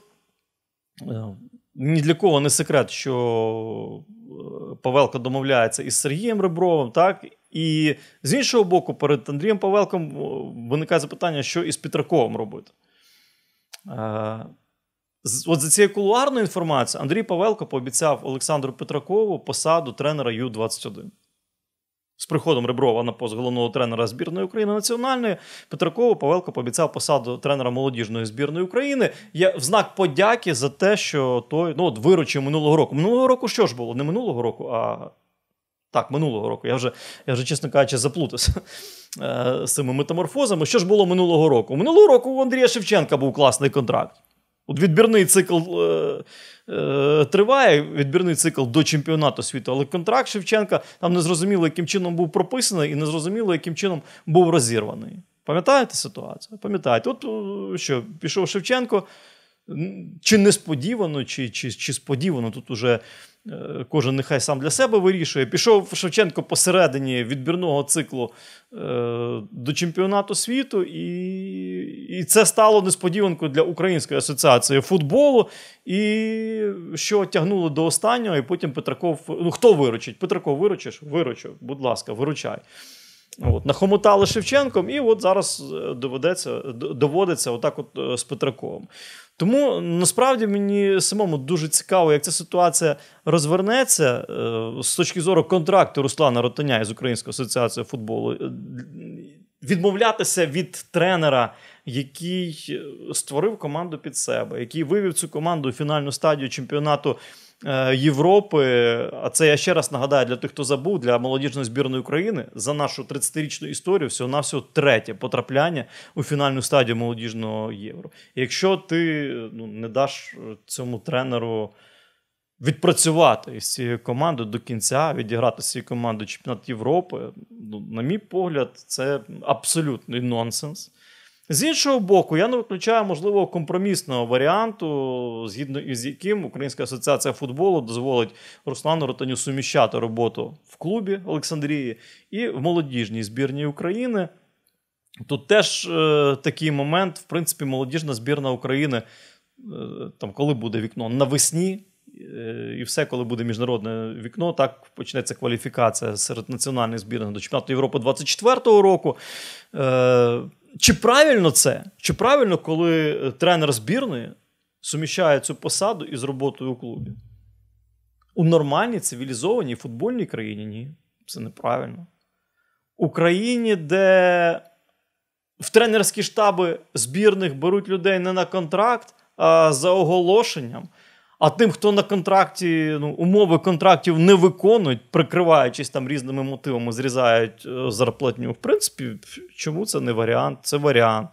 Е, ні для кого не секрет, що е, Павелко домовляється із Сергієм Ребровим, так? І з іншого боку, перед Андрієм Павелком е, виникає запитання, що із Петраковим робити. Е, от за цією кулуарною інформацією Андрій Павелко пообіцяв Олександру Петракову посаду тренера Ю-21. З приходом Реброва на пост головного тренера збірної України національної Петракову Павелко пообіцяв посаду тренера молодіжної збірної України Я в знак подяки за те, що той ну от виручив минулого року. Минулого року що ж було? Не минулого року, а так, минулого року. Я вже, я вже чесно кажучи, заплутався е, з цими метаморфозами. Що ж було минулого року? Минулого року у Андрія Шевченка був класний контракт. От відбірний цикл е, е, триває відбірний цикл до чемпіонату світу, але контракт Шевченка там не зрозуміло, яким чином був прописаний, і не зрозуміло, яким чином був розірваний. Пам'ятаєте ситуацію? Пам'ятаєте, от е, що пішов Шевченко. Чи несподівано, чи чи, чи сподівано, тут уже е, кожен нехай сам для себе вирішує. Пішов Шевченко посередині відбірного циклу е, до чемпіонату світу і і це стало несподіванкою для Української асоціації футболу. І що тягнуло до останнього, і потім Петраков. Ну хто виручить? Петраков виручиш? Виручу. Будь ласка, виручай. От, Нахомутали Шевченком, і от зараз е, доведеться, доводиться отак от е, з Петраковим. Тому насправді мені самому дуже цікаво, як ця ситуація розвернеться е, з точки зору контракту Руслана Ротаня з Української асоціації футболу. Відмовлятися від тренера який е, створив команду під себе, який вивів цю команду у фінальну стадію чемпіонату. Е, Європи, а це я ще раз нагадаю для тих, хто забув для молодіжної збірної України за нашу 30-річну історію, всього на всього третє потрапляння у фінальну стадію молодіжного євро. Якщо ти е, ну, не даш цьому тренеру відпрацювати з цією командою до кінця, відіграти з цією командою чемпіонат Європи, ну, на мій погляд, це абсолютний нонсенс. З іншого боку, я не виключаю можливого компромісного варіанту, згідно із яким Українська асоціація футболу дозволить Руслану Ротаню суміщати роботу в клубі Олександрії і в молодіжній збірній України. Тут теж е, такий момент, в принципі, молодіжна збірна України, е, там коли буде вікно навесні. Е, і все, коли буде міжнародне вікно, так почнеться кваліфікація серед національних збірних до чемпіонату Європи 24-го року. Е, чи правильно це? Чи правильно, коли е, тренер збірної суміщає цю посаду із роботою у клубі? У нормальній цивілізованій футбольній країні ні. Це неправильно. У країні, де в тренерські штаби збірних беруть людей не на контракт, а за оголошенням. А тим, хто на контракті, ну, умови контрактів не виконують, прикриваючись там різними мотивами, зрізають е, зарплатню. В принципі, чому це не варіант? Це варіант.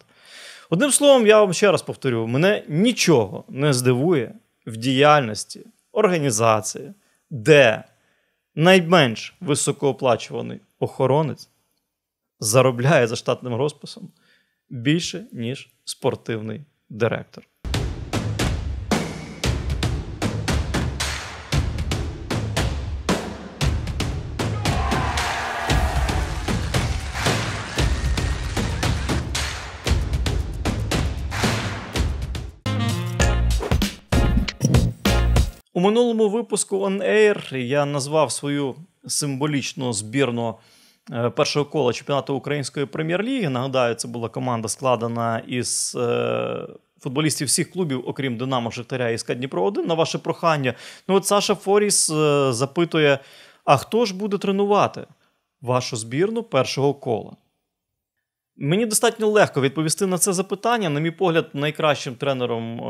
Одним словом, я вам ще раз повторю: мене нічого не здивує в діяльності організації, де найменш високооплачуваний охоронець заробляє за штатним розписом більше, ніж спортивний директор. минулому випуску On Air я назвав свою символічну збірну е, першого кола чемпіонату Української прем'єр-ліги. Нагадаю, це була команда складена із. Е, футболістів всіх клубів, окрім Динамо, Шахтаря і СК Дніпро 1 на ваше прохання. Ну от Саша Форіс е, запитує: а хто ж буде тренувати вашу збірну першого кола? Мені достатньо легко відповісти на це запитання. На мій погляд, найкращим тренером е,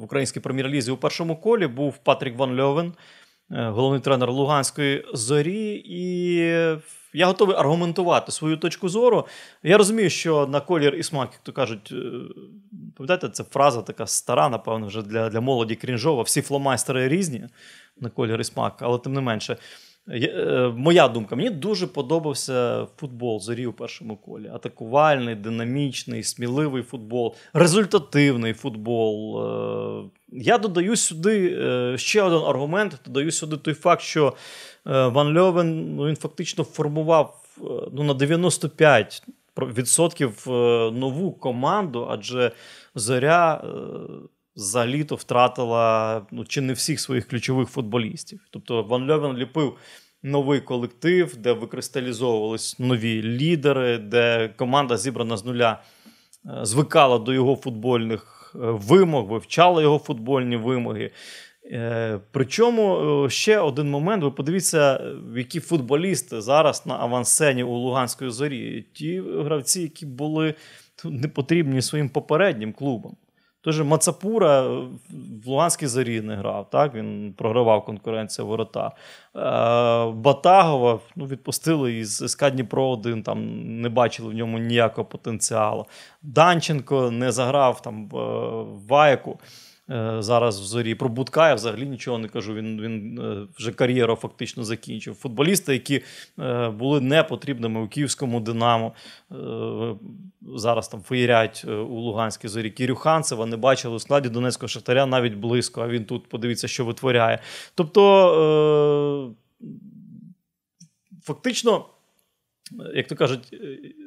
в українській прем'єр-лізі у першому колі був Патрік Ван Льовен, е, головний тренер Луганської зорі. І я готовий аргументувати свою точку зору. Я розумію, що на колір і смак, як то кажуть, е, пам'ятаєте, це фраза така стара, напевно, вже для для молоді крінжова. Всі фломайстери різні на колір і смак, але тим не менше. Е, моя думка, мені дуже подобався футбол зорі у першому колі. Атакувальний, динамічний, сміливий футбол, результативний футбол. Е, я додаю сюди е, ще один аргумент. Додаю сюди той факт, що Ван Льовен ну, він фактично формував ну, на 95% нову команду, адже зоря за літо втратила ну, чи не всіх своїх ключових футболістів. Тобто Ван Льовен ліпив новий колектив, де викристалізовувались нові лідери, де команда зібрана з нуля е, звикала до його футбольних е, вимог, вивчала його футбольні вимоги. Е, причому ще один момент. Ви подивіться, які футболісти зараз на авансцені у Луганської зорі. Ті гравці, які були ну, не потрібні своїм попереднім клубам. Тож Мацапура е, в Луганській зарі не грав. так? Він програвав конкуренцію ворота. Е, Батагова ну, відпустили із СК Дніпро 1 там не бачили в ньому ніякого потенціалу. Данченко не заграв там в е, Ваяку. Е, зараз в зорі. Про Будка я взагалі нічого не кажу. Він він е, вже кар'єру фактично закінчив. Футболісти, які е, були непотрібними у київському Динамо, зараз там феєрять у Луганській зорі. Кірюханцева не бачили у складі Донецького Шахтаря навіть близько. А він тут подивіться, що витворяє. Тобто. Фактично, як то кажуть,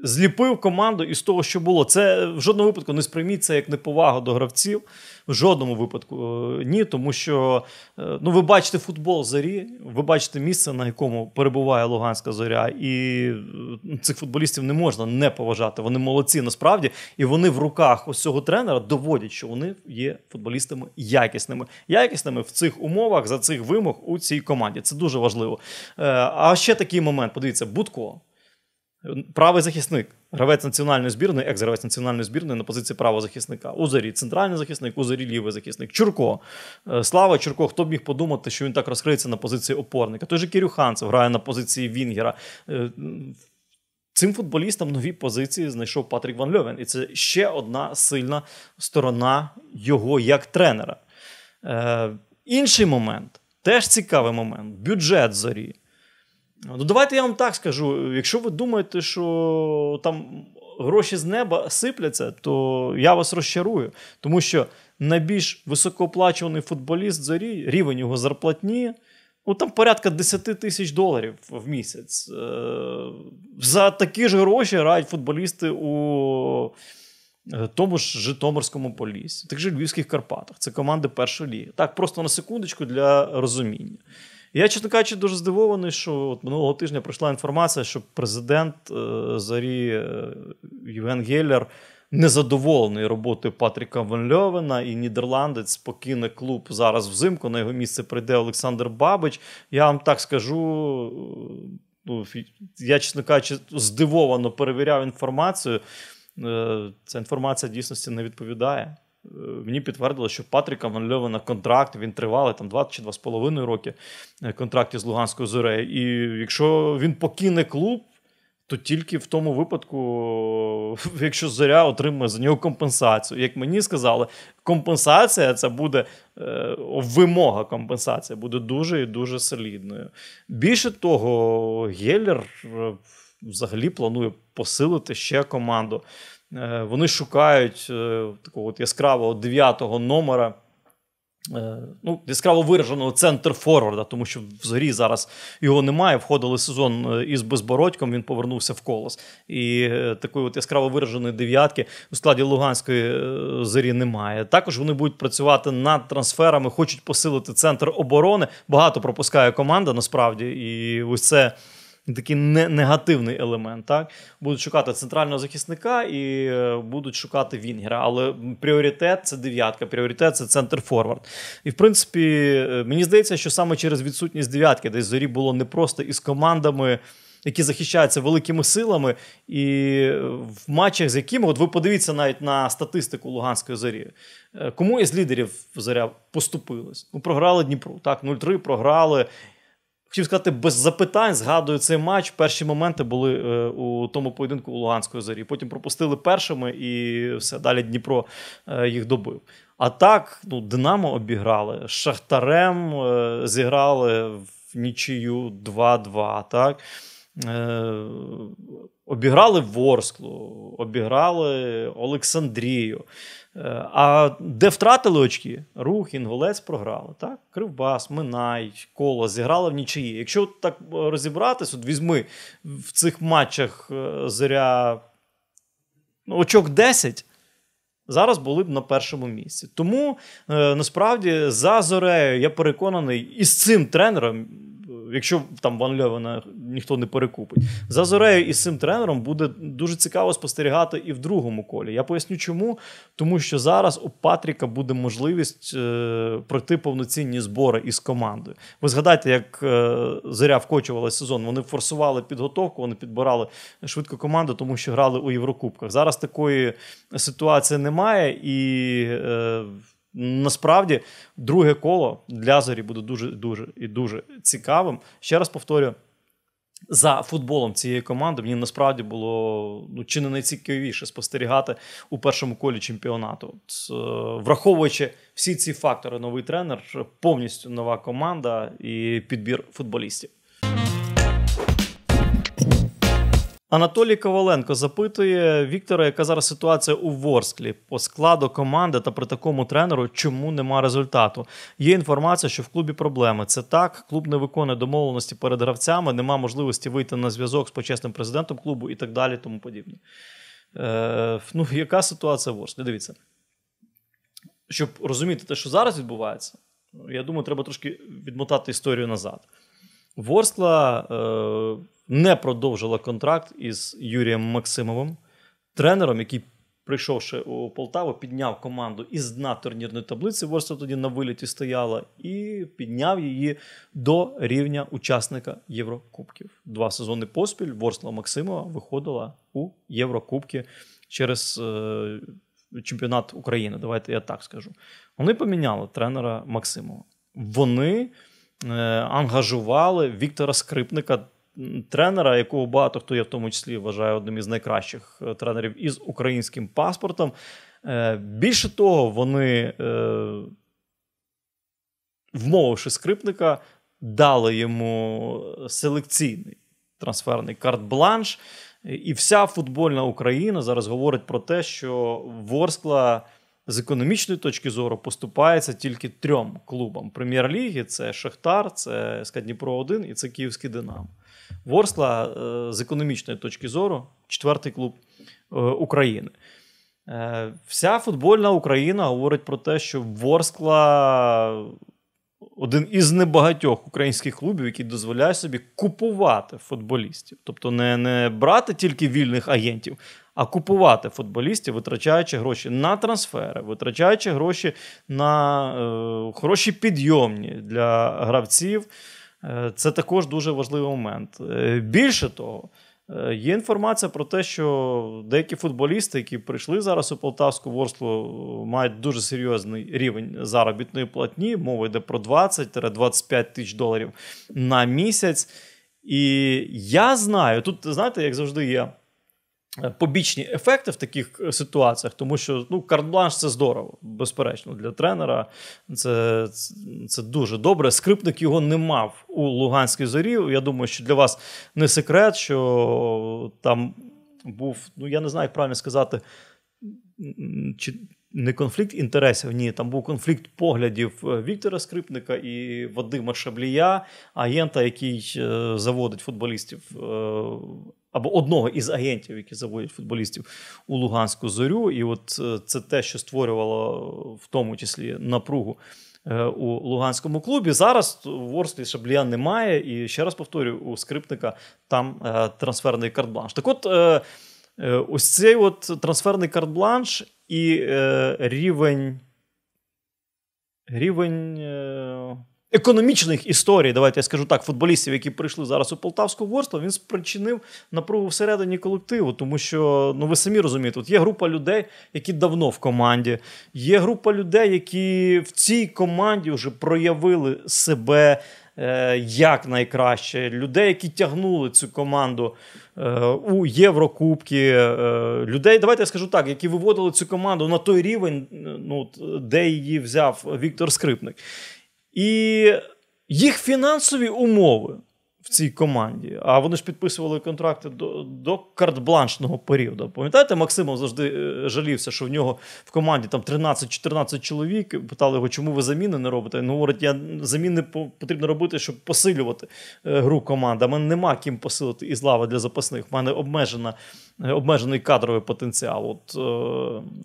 зліпив команду із того, що було. Це в жодному випадку не сприйміть це як неповага до гравців. В жодному випадку е, ні, тому що е, ну ви бачите футбол зорі, ви бачите місце, на якому перебуває Луганська зоря, і е, цих футболістів не можна не поважати. Вони молодці насправді, і вони в руках ось цього тренера доводять, що вони є футболістами якісними, якісними в цих умовах за цих вимог у цій команді. Це дуже важливо. А ще такий момент. Подивіться, Будко. Правий захисник, гравець національної збірної, екс-гравець національної збірної на позиції правого захисника. Узарі центральний захисник, узарі лівий захисник. Чурко. Е, Слава Чурко, хто б міг подумати, що він так розкриється на позиції опорника. Той же Кірюханцев грає на позиції Вінгера. Е, цим футболістам нові позиції знайшов Патрік Ван Льовен. І це ще одна сильна сторона його як тренера. Е, інший момент теж цікавий момент бюджет зорі. Ну, давайте я вам так скажу. Якщо ви думаєте, що там гроші з неба сипляться, то я вас розчарую, тому що найбільш високооплачуваний футболіст зорі, рівень його зарплатні. Ну, там порядка 10 тисяч доларів в місяць. Е, за такі ж гроші грають футболісти у е, тому ж Житомирському полісі, так же Львівських Карпатах. Це команди першої ліги. Так, просто на секундочку для розуміння. Я, чесно кажучи, дуже здивований, що от минулого тижня пройшла інформація, що президент е, Зарі е, Євген Геллер незадоволений роботою Патріка Венльовена і Нідерландець покине клуб зараз взимку. На його місце прийде Олександр Бабич. Я вам так скажу. Ну, я, чесно кажучи, здивовано перевіряв інформацію. Е, ця інформація дійсності не відповідає. Е, мені підтвердили, що Патріка Ван на контракт, він тривалий там 2 чи 2,5 роки е, контракт з Луганською Зорею. І якщо він покине клуб, то тільки в тому випадку, якщо зоря отримує за нього компенсацію. Як мені сказали, компенсація це буде е, вимога компенсація буде дуже і дуже солідною. Більше того, Геллер взагалі планує посилити ще команду. Е, вони шукають е, такого от яскравого дев'ятого номера, е, ну, яскраво вираженого центр Форварда, тому що взагалі зараз його немає. Входили сезон із безбородьком, він повернувся в колос. І такої от яскраво вираженої дев'ятки у складі Луганської зорі немає. Також вони будуть працювати над трансферами, хочуть посилити центр оборони. Багато пропускає команда насправді, і ось це такий не, негативний елемент. Так Будуть шукати центрального захисника і е, будуть шукати Вінгера. Але пріоритет це дев'ятка, пріоритет це центр Форвард. І в принципі, е, мені здається, що саме через відсутність дев'ятки, десь зорі було непросто із командами. Які захищаються великими силами, і е, в матчах, з якими, от ви подивіться навіть на статистику Луганської зорі, кому із лідерів зоря поступились? Ну, програли Дніпру, так, 0-3 програли хотів сказати, без запитань згадую цей матч. Перші моменти були е, у тому поєдинку у Луганської зорі. Потім пропустили першими і все далі Дніпро е, їх добив. А так, ну, Динамо обіграли Шахтарем, е, зіграли в нічию 2-2. так. Е, Обіграли Ворсклу, обіграли Олександрію. Е, а де втратили очки? Рух, Інголець програли. Так? Кривбас, Минай, Коло зіграли в нічиї. Якщо так розібратись, от візьми в цих матчах е, зоря ну, очок 10. Зараз були б на першому місці. Тому е, насправді за зорею я переконаний, і з цим тренером якщо там Ван Льовена ніхто не перекупить. За Зорею і з цим тренером буде дуже цікаво спостерігати і в другому колі. Я поясню, чому. Тому що зараз у Патріка буде можливість е, пройти повноцінні збори із командою. Ви згадайте, як е, Зоря вкочувала сезон. Вони форсували підготовку, вони підбирали швидко команду, тому що грали у Єврокубках. Зараз такої ситуації немає і. Е, насправді друге коло для зорі буде дуже дуже і дуже цікавим. Ще раз повторю. За футболом цієї команди мені насправді було ну чи не найцікавіше спостерігати у першому колі чемпіонату, От, е, враховуючи всі ці фактори, новий тренер повністю нова команда і підбір футболістів. Анатолій Коваленко запитує Віктора, яка зараз ситуація у Ворсклі по складу команди та при такому тренеру, чому нема результату? Є інформація, що в клубі проблеми. Це так, клуб не виконує домовленості перед гравцями, нема можливості вийти на зв'язок з почесним президентом клубу і так далі. Тому подібне. Е, Ну, яка ситуація в Ворсклі? Дивіться, щоб розуміти те, що зараз відбувається, я думаю, треба трошки відмотати історію назад. Ворскла. Е, не продовжила контракт із Юрієм Максимовим, тренером, який, прийшовши у Полтаву, підняв команду із дна турнірної таблиці. Ворста тоді на виліті стояла, і підняв її до рівня учасника Єврокубків. Два сезони поспіль Ворсла Максимова виходила у Єврокубки через. Е, чемпіонат України, давайте я так скажу. Вони поміняли тренера Максимова. Вони е, ангажували Віктора Скрипника, тренера, якого багато хто я в тому числі вважає одним із найкращих е, тренерів із українським паспортом. Е, більше того, вони, е, вмовивши скрипника, дали йому селекційний трансферний карт-бланш. І вся футбольна Україна зараз говорить про те, що Ворскла з економічної точки зору поступається тільки трьом клубам прем'єр-ліги: це Шахтар, це скадніпро Дніпро 1 і це Київський Динамо. Ворскла е, з економічної точки зору, четвертий клуб е, України. Е, вся футбольна Україна говорить про те, що Ворскла один із небагатьох українських клубів, який дозволяє собі купувати футболістів. Тобто не, не брати тільки вільних агентів. А купувати футболістів, витрачаючи гроші на трансфери, витрачаючи гроші на е, хороші підйомні для гравців, Е, це також дуже важливий момент. Е, більше того, е, є інформація про те, що деякі футболісти, які прийшли зараз у полтавську ворслу, мають дуже серйозний рівень заробітної платні. Мова йде про 20-25 тисяч доларів на місяць. І я знаю, тут знаєте, як завжди є Е, побічні ефекти в таких е, ситуаціях, тому що ну, карт-бланш це здорово, безперечно, для тренера. Це це дуже добре. Скрипник його не мав у Луганській зорі. Я думаю, що для вас не секрет, що там був, ну я не знаю, як правильно сказати, чи. Не конфлікт інтересів, ні, там був конфлікт поглядів е, Віктора Скрипника і Вадима Шаблія, агента, який заводить футболістів або одного із агентів, які заводять футболістів у Луганську зорю. І от е, це те, що створювало е, в тому числі напругу. Е, у Луганському клубі зараз в Орслі Шаблія немає. І ще раз повторюю, у скрипника там е, трансферний карт-бланш. Так, от е, ось цей от трансферний карт-бланш і е, рівень рівень економічних історій, давайте я скажу так, футболістів, які прийшли зараз у Полтавську ворство, він спричинив напругу всередині колективу, тому що ну ви самі розумієте, от є група людей, які давно в команді, є група людей, які в цій команді вже проявили себе. Е, як найкраще людей, які тягнули цю команду е, у Єврокубки, е, людей, давайте я скажу так, які виводили цю команду на той рівень, ну де її взяв Віктор Скрипник. І їх фінансові умови в цій команді, а вони ж підписували контракти до до картбланшного періоду. Пам'ятаєте, Максимов завжди е, жалівся, що в нього в команді там 13-14 чоловік. Питали його, чому ви заміни не робите. Він говорить, я заміни потрібно робити, щоб посилювати е, гру команди. А мене нема ким посилити із лави для запасних. У мене обмежена. Е, обмежений кадровий потенціал. От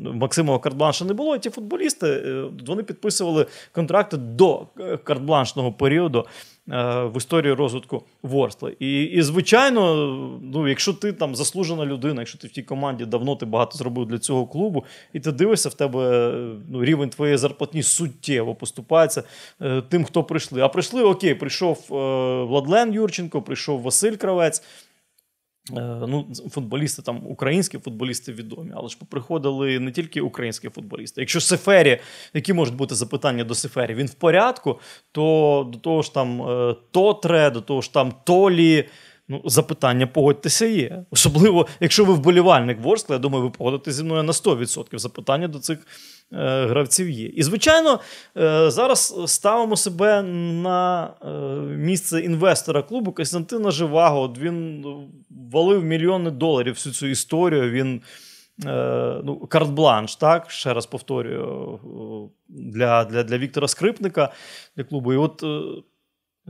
е, Максима Картбланша не було. і Ті футболісти е, вони підписували контракти до е, картбланшного періоду. Е, в історії розвитку Ворсли. І, і звичайно, ну якщо ти там заслужена людина, якщо ти в тій команді давно ти багато зробив для цього клубу, і ти дивишся в тебе ну, рівень твоєї зарплатні суттєво поступається е, тим, хто прийшли. А прийшли окей, прийшов е, Владлен Юрченко, прийшов Василь Кравець. Е, ну, Футболісти там українські футболісти відомі, але ж поприходили не тільки українські футболісти. Якщо Сефері, які можуть бути запитання до Сефері, він в порядку, то до того ж там е, Тотре, до того ж там Толі. Ну, запитання, погодьтеся, є. Особливо, якщо ви вболівальник Ворскла, я думаю, ви погодите зі мною на 100%. Запитання до цих Е, гравців є. І, звичайно, е, зараз ставимо себе на е, місце інвестора клубу Костянтина Живаго. От Він валив мільйони доларів всю цю історію. Він ну, карт-бланш, так, ще раз повторюю, для для, для Віктора Скрипника для клубу. І от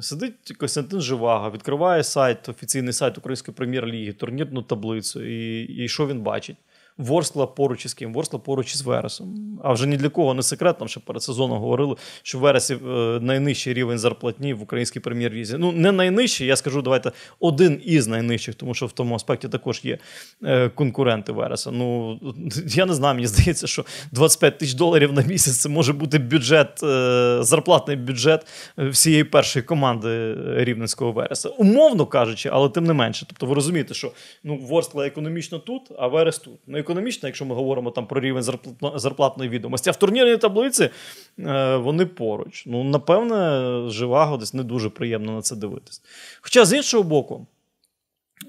сидить Костянтин Живаго, відкриває сайт, офіційний сайт Української прем'єр-ліги, турнірну таблицю. І, І що він бачить? Ворскла поруч із ким? Ворскла поруч із Вересом. А вже ні для кого не секрет, там ще перед сезоном говорили, що Верес е, найнижчий рівень зарплатні в українській прем'єр-лізі. Ну, не найнижчий, я скажу, давайте один із найнижчих, тому що в тому аспекті також є е, конкуренти Вереса. Ну я не знаю, мені здається, що 25 тисяч доларів на місяць це може бути бюджет, е, зарплатний бюджет всієї першої команди рівненського Вереса. Умовно кажучи, але тим не менше. Тобто, ви розумієте, що ну Ворскла економічно тут, а Верес тут. Ну, економічна, якщо ми говоримо там про рівень зарплатної відомості. А в турнірній таблиці е, вони поруч. Ну, напевне, живаго десь не дуже приємно на це дивитись. Хоча, з іншого боку, е,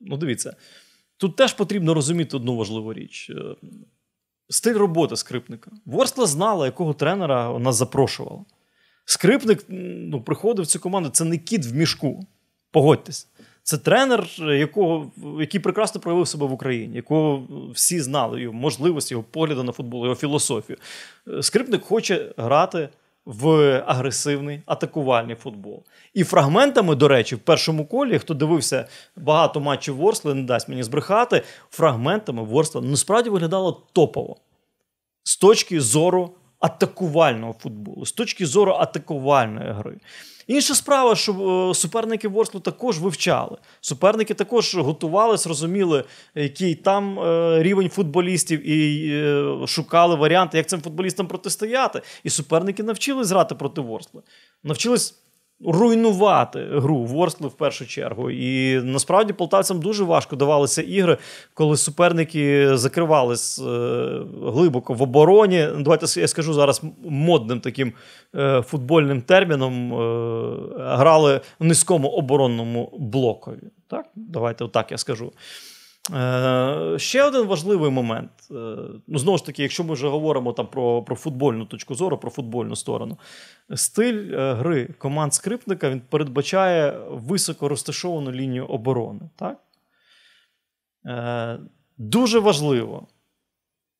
ну дивіться, тут теж потрібно розуміти одну важливу річ. Е, стиль роботи скрипника. Ворсла знала, якого тренера вона запрошувала. Скрипник ну, приходив в цю команду. Це не кіт в мішку. Погодьтесь. Це тренер, е, якого який прекрасно проявив себе в Україні, якого е, всі знали, його можливості, його погляди на футбол, його філософію. Е, скрипник хоче грати в агресивний атакувальний футбол. І фрагментами, до речі, в першому колі, хто дивився багато матчів Ворсли, не дасть мені збрехати, фрагментами Ворсла насправді ну, виглядало топово з точки зору атакувального футболу, з точки зору атакувальної гри. Інша справа, що е, суперники Ворслу також вивчали. Суперники також готувалися, розуміли, який там е, рівень футболістів, і е, шукали варіанти, як цим футболістам протистояти. І суперники навчились грати проти Ворсла. Навчились руйнувати гру Ворскли в першу чергу. І насправді полтавцям дуже важко давалися ігри, коли суперники закривались е, глибоко в обороні. Давайте я скажу зараз модним таким е, футбольним терміном. Е, грали в низькому оборонному блокові. Так? Давайте отак я скажу. Е, ще один важливий момент. Е, ну, Знову ж таки, якщо ми вже говоримо там про про футбольну точку зору, про футбольну сторону, стиль е, гри команд скрипника він передбачає високо розташовану лінію оборони. Так? Дуже важливо,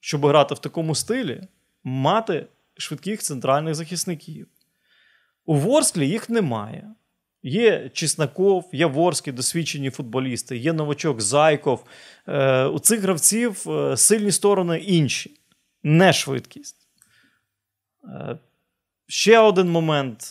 щоб грати в такому стилі, мати швидких центральних захисників. У Ворсклі їх немає. Є Чесноков, є Ворський, досвідчені футболісти, є новачок Зайков. Е, у цих гравців е, сильні сторони інші, не швидкість. Е, ще один момент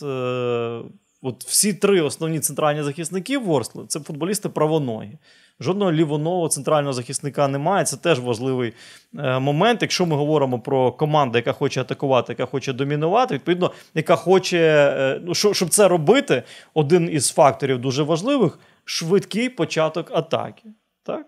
от всі три основні центральні захисники Ворскли це футболісти правоногі. Жодного лівоного центрального захисника немає. Це теж важливий е, момент. Якщо ми говоримо про команду, яка хоче атакувати, яка хоче домінувати, відповідно, яка хоче, е, ну що щоб це робити, один із факторів дуже важливих швидкий початок атаки. Так?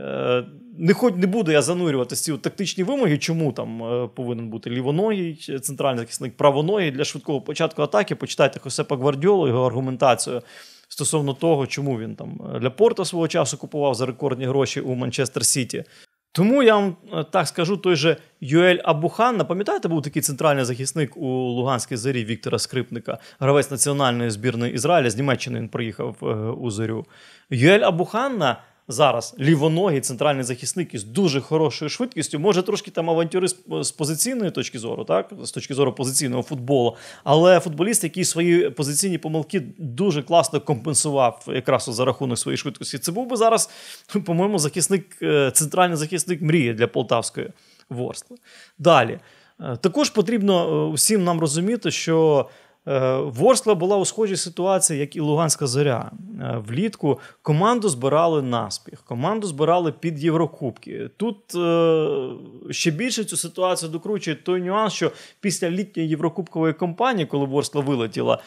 Е, не хоч не буду я занурювати ці тактичні вимоги, чому там е, повинен бути лівоногий центральний захисник, правоногий для швидкого початку атаки. Почитайте Хосепа Гвардіолу, його аргументацію стосовно того, чому він там е, для Порта свого часу купував за рекордні гроші у Манчестер Сіті. Тому я вам так скажу, той же Юель Абухан, пам'ятаєте, був такий центральний захисник у Луганській зорі Віктора Скрипника, гравець національної збірної Ізраїля з Німеччини він приїхав у зорю. Юель Абуханна – зараз лівоногий центральний захисник із дуже хорошою швидкістю. Може трошки там авантюрист е, з позиційної точки зору, так з точки зору позиційного футболу. Але футболіст, який свої позиційні помилки дуже класно компенсував якраз за рахунок своєї швидкості. Це був би зараз, по-моєму, захисник, е, центральний захисник мрії для полтавської ворстли. Далі е, також потрібно усім нам розуміти, що. Е, Ворскла була у схожій ситуації, як і Луганська зоря. Е, влітку команду збирали наспіх, команду збирали під Єврокубки. Тут е, ще більше цю ситуацію докручує той нюанс, що після літньої єврокубкової кампанії, коли Ворскла вилетіла,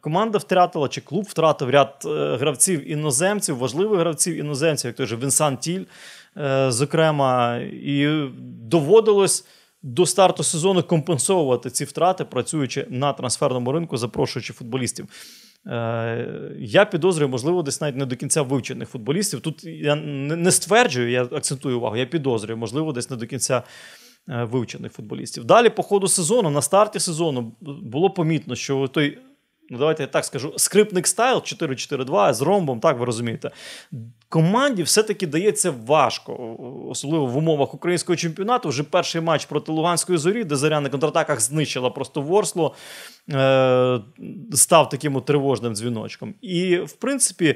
команда втратила чи клуб втратив ряд гравців іноземців, важливих гравців іноземців, як той же Вінсан Тіль, зокрема, і доводилось до старту сезону компенсовувати ці втрати, працюючи на трансферному ринку, запрошуючи футболістів. Е, я підозрюю, можливо, десь навіть не до кінця вивчених футболістів. Тут я не стверджую, я акцентую увагу. Я підозрюю, можливо, десь не до кінця е, вивчених футболістів. Далі, по ходу сезону, на старті сезону було помітно, що той ну давайте я так скажу, скрипник стайл 4-4-2 з ромбом, так ви розумієте. Команді все-таки дається важко, особливо в умовах українського чемпіонату. Вже перший матч проти Луганської зорі, де Зоря на контратаках знищила просто ворсло, е- став таким тривожним дзвіночком. І, в принципі,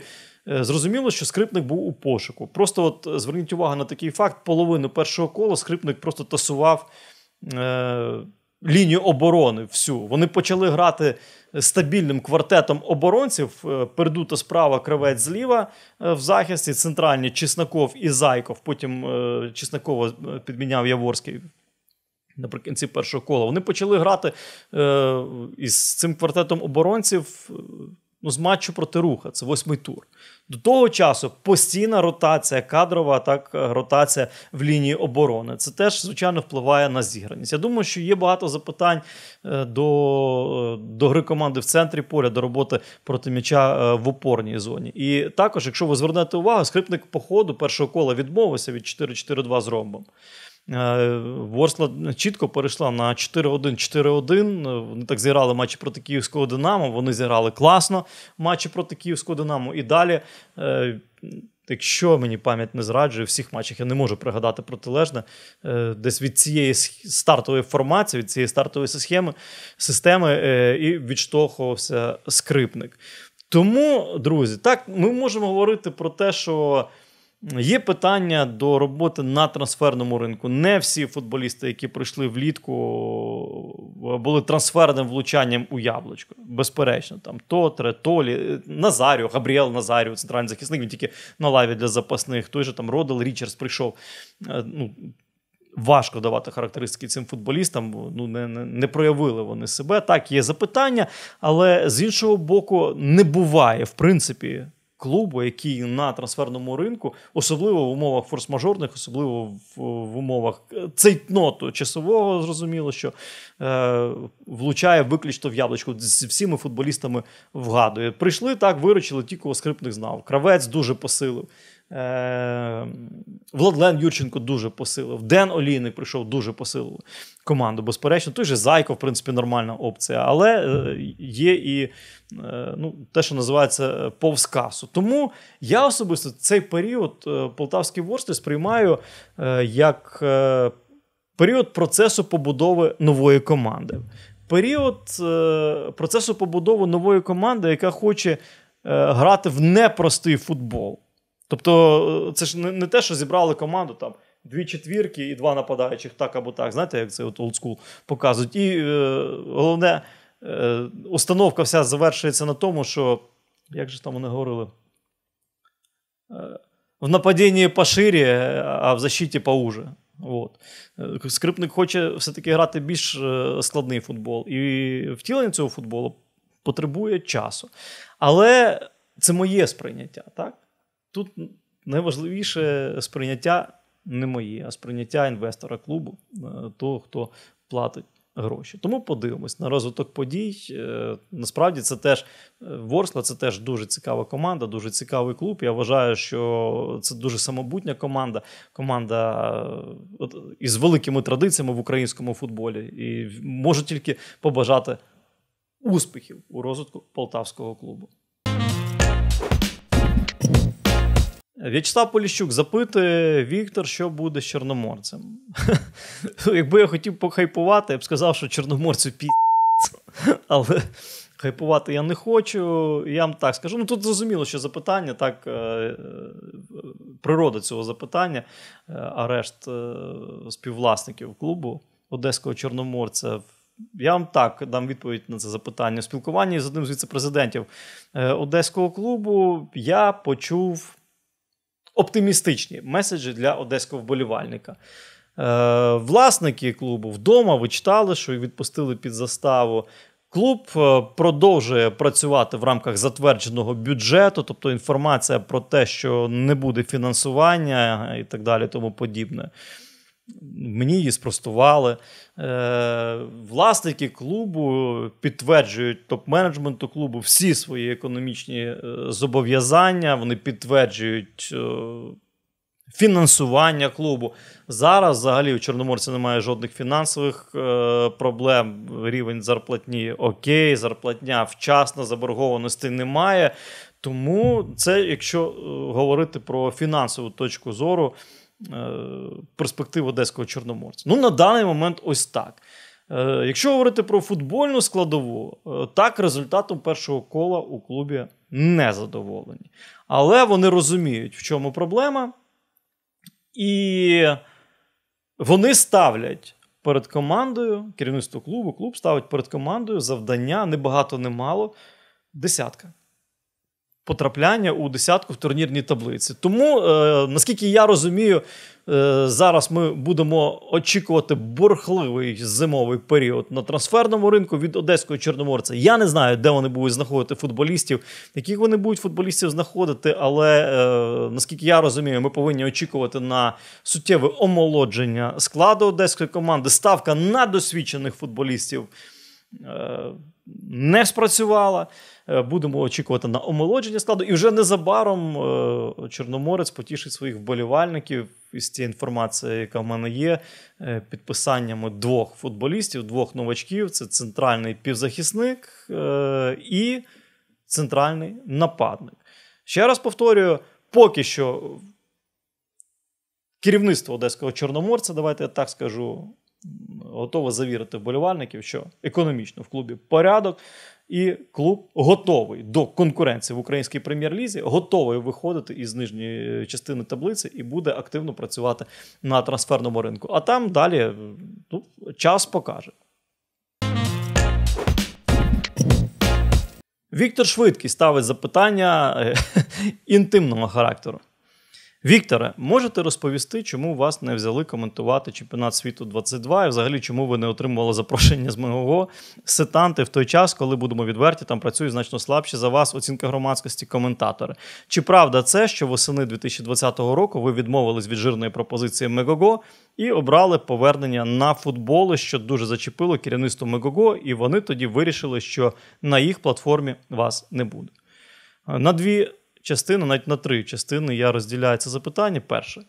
е, Зрозуміло, що скрипник був у пошуку. Просто от зверніть увагу на такий факт: половину першого кола скрипник просто тасував е, лінію оборони всю. Вони почали грати стабільним квартетом оборонців. Е, Передута справа, кравець зліва е, в захисті. Центральні Чесноков і Зайков. Потім е, Чеснокова підміняв Яворський. Наприкінці першого кола вони почали грати е, із цим квартетом оборонців ну, з матчу проти руха, це восьмий тур. До того часу постійна ротація кадрова, так ротація в лінії оборони. Це теж, звичайно, впливає на зіграність. Я думаю, що є багато запитань е, до е, до гри команди в центрі поля, до роботи проти м'яча е, в опорній зоні. І також, якщо ви звернете увагу, скрипник по ходу першого кола відмовився від 4-4-2 з ромбом. Е, Ворсла чітко перейшла на 4-1-4-1. Вони так зіграли матчі проти Київського Динамо. Вони зіграли класно матчі проти Київського Динамо. І далі, е, якщо мені пам'ять не зраджує, в всіх матчах я не можу пригадати протилежне. Е, десь від цієї стартової формації, від цієї стартової схеми системи і відштовхувався скрипник. Тому, друзі, так ми можемо говорити про те, що. Є питання до роботи на трансферному ринку. Не всі футболісти, які прийшли влітку, були трансферним влучанням у Яблочко. Безперечно, там Тотре, Толі, Назаріо, Габріел Назаріо, центральний захисник. Він тільки на лаві для запасних. Той же там Родел Річардс прийшов. Е, ну, Важко давати характеристики цим футболістам. бо Ну не, не не, проявили вони себе. Так, є запитання, але з іншого боку, не буває в принципі клубу, який на трансферному ринку, особливо в умовах форс-мажорних, особливо в, в умовах е, цейтноту ну, часового, зрозуміло, що е, влучає виключно в яблучку. З всіми футболістами вгадує. Прийшли так, виручили ті, кого скрипних знав. Кравець дуже посилив. Е, Владлен Юрченко дуже посилив. Ден Олійник прийшов дуже посилив команду. Безперечно, той же Зайко, в принципі, нормальна опція, але е, є і е, ну, те, що називається повз касу. Тому я особисто цей період полтавський ворстель сприймаю як період процесу побудови нової команди. Період процесу побудови нової команди, яка хоче грати в непростий футбол. Тобто, е, це ж не, не те, що зібрали команду там. Дві четвірки і два нападаючих так або так. Знаєте, як це от олдскул показують. І е, головне, е, установка вся завершується на тому, що, як же там вони говорили, е, в нападінні пошире, а в защиті поуже. От. Е, скрипник хоче все-таки грати більш е, складний футбол. І втілення цього футболу потребує часу. Але це моє сприйняття. так? Тут найважливіше сприйняття не моє, а сприйняття інвестора клубу, е, того, хто платить гроші. Тому подивимось на розвиток подій. Е, насправді це теж е, Ворсла, це теж дуже цікава команда, дуже цікавий клуб. Я вважаю, що це дуже самобутня команда. Команда із великими традиціями в українському футболі. І можу тільки побажати успіхів у розвитку полтавського клубу. В'ячеслав Поліщук запитує Віктор, що буде з Чорноморцем. Якби я хотів похайпувати, я б сказав, що Чорноморцю пі. Але хайпувати я не хочу. Я вам так скажу. Ну тут зрозуміло, що запитання так, е, природа цього запитання, е, арешт е, співвласників клубу Одеського Чорноморця. Я вам так дам відповідь на це запитання. У спілкуванні з одним з віцепрезидентів Одеського клубу я почув оптимістичні меседжі для одеського вболівальника. Е, власники клубу вдома вичитали, читали, що відпустили під заставу. Клуб е, продовжує працювати в рамках затвердженого бюджету, тобто інформація про те, що не буде фінансування і так далі, тому подібне. Мені її спростували. Е, власники клубу підтверджують топ-менеджменту клубу всі свої економічні е, зобов'язання. Вони підтверджують е, фінансування клубу. Зараз взагалі у Чорноморці немає жодних фінансових проблем. Рівень зарплатні окей, зарплатня вчасна заборгованості немає. Тому це, якщо говорити про фінансову точку зору. Е, перспектив одеського чорноморця. Ну, на даний момент ось так. Е, якщо говорити про футбольну складову, е, так результатом першого кола у клубі не задоволені. Але вони розуміють, в чому проблема, і вони ставлять перед командою, керівництво клубу, клуб ставить перед командою завдання багато, небагато, мало, десятка потрапляння у десятку в турнірній таблиці. Тому, е, наскільки я розумію, е, зараз ми будемо очікувати бурхливий зимовий період на трансферному ринку від одеського чорноморця. Я не знаю, де вони будуть знаходити футболістів, яких вони будуть футболістів знаходити, але е, наскільки я розумію, ми повинні очікувати на суттєве омолодження складу одеської команди. Ставка на досвідчених футболістів. Е, не спрацювала. Е, будемо очікувати на омолодження складу. І вже незабаром е, Чорноморець потішить своїх вболівальників із цієї інформації, яка в мене є, е, підписаннями двох футболістів, двох новачків. Це центральний півзахисник і центральний нападник. Ще раз повторюю, поки що керівництво одеського чорноморця, давайте я так скажу готова завірити вболівальників, що економічно в клубі порядок, і клуб готовий до конкуренції в українській прем'єр-лізі, готовий виходити із нижньої е, частини таблиці і буде активно працювати на трансферному ринку. А там далі е, ну, час покаже. Віктор Швидкий ставить запитання е, інтимного характеру. Вікторе, можете розповісти, чому вас не взяли коментувати чемпіонат світу 22 і взагалі чому ви не отримували запрошення з Мого Сетанти в той час, коли будемо відверті, там працюють значно слабші за вас оцінка громадськості, коментатори. Чи правда це, що восени 2020 року ви відмовились від жирної пропозиції Мегого і обрали повернення на футболи, що дуже зачепило керівництво Мегого, і вони тоді вирішили, що на їх платформі вас не буде? Е, на дві Частину, навіть на три частини я розділяю це запитання. Перше,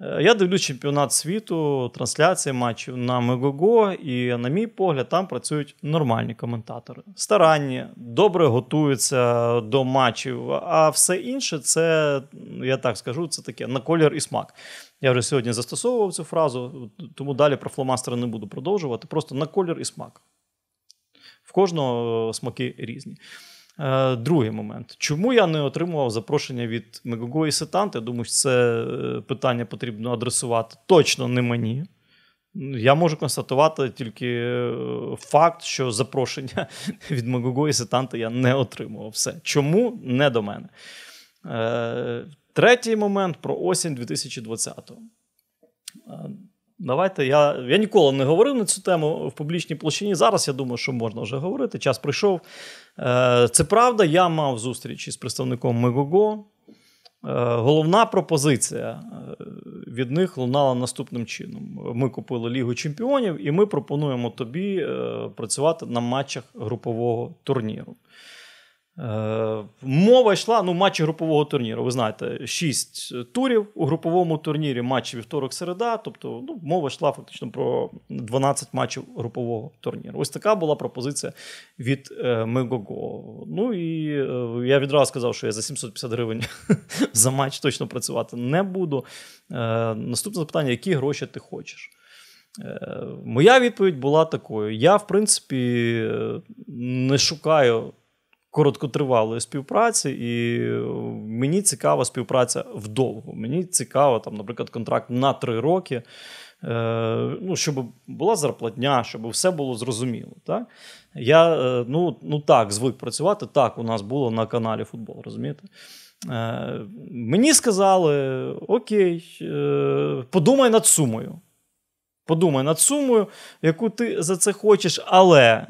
е, я дивлюсь чемпіонат світу, трансляції матчів на Мегого, і, на мій погляд, там працюють нормальні коментатори. Старанні, добре готуються до матчів, а все інше, це, я так скажу, це таке на колір і смак. Я вже сьогодні застосовував цю фразу, тому далі про фломастери не буду продовжувати. Просто на колір і смак. В кожного смаки різні. Е, другий момент. Чому я не отримував запрошення від Мегого і Сетанти? Я думаю, що це е, питання потрібно адресувати точно не мені. Я можу констатувати тільки е, факт, що запрошення від Мегого і Сетанти я не отримував. Все. Чому не до мене? Третій момент про осінь 2020-го. Давайте я я ніколи не говорив на цю тему в публічній площині. Зараз я думаю, що можна вже говорити. Час прийшов. Е, це правда, я мав зустріч із представником Мегого. Е, головна пропозиція е, від них лунала наступним чином: ми купили Лігу Чемпіонів, і ми пропонуємо тобі працювати на матчах групового турніру. Е, мова йшла ну, матчі групового турніру. Ви знаєте, шість е, турів у груповому турнірі матчі вівторок, середа. Тобто, ну, мова йшла фактично про 12 матчів групового турніру. Ось така була пропозиція від е, Мегого. Ну і я відразу сказав, що я за 750 гривень за матч точно працювати не буду. Наступне запитання: які гроші ти хочеш? Моя відповідь була такою: я, в принципі, не шукаю короткотривалої співпраці, і е, мені цікава співпраця вдовго. Мені цікаво, там, наприклад, контракт на три роки. Е, ну, щоб була зарплатня, щоб все було зрозуміло. Так? Я е, ну, ну так звик працювати, так у нас було на каналі футбол, розумієте? Мені сказали: Окей, подумай над сумою. Подумай над сумою, яку ти за це хочеш, але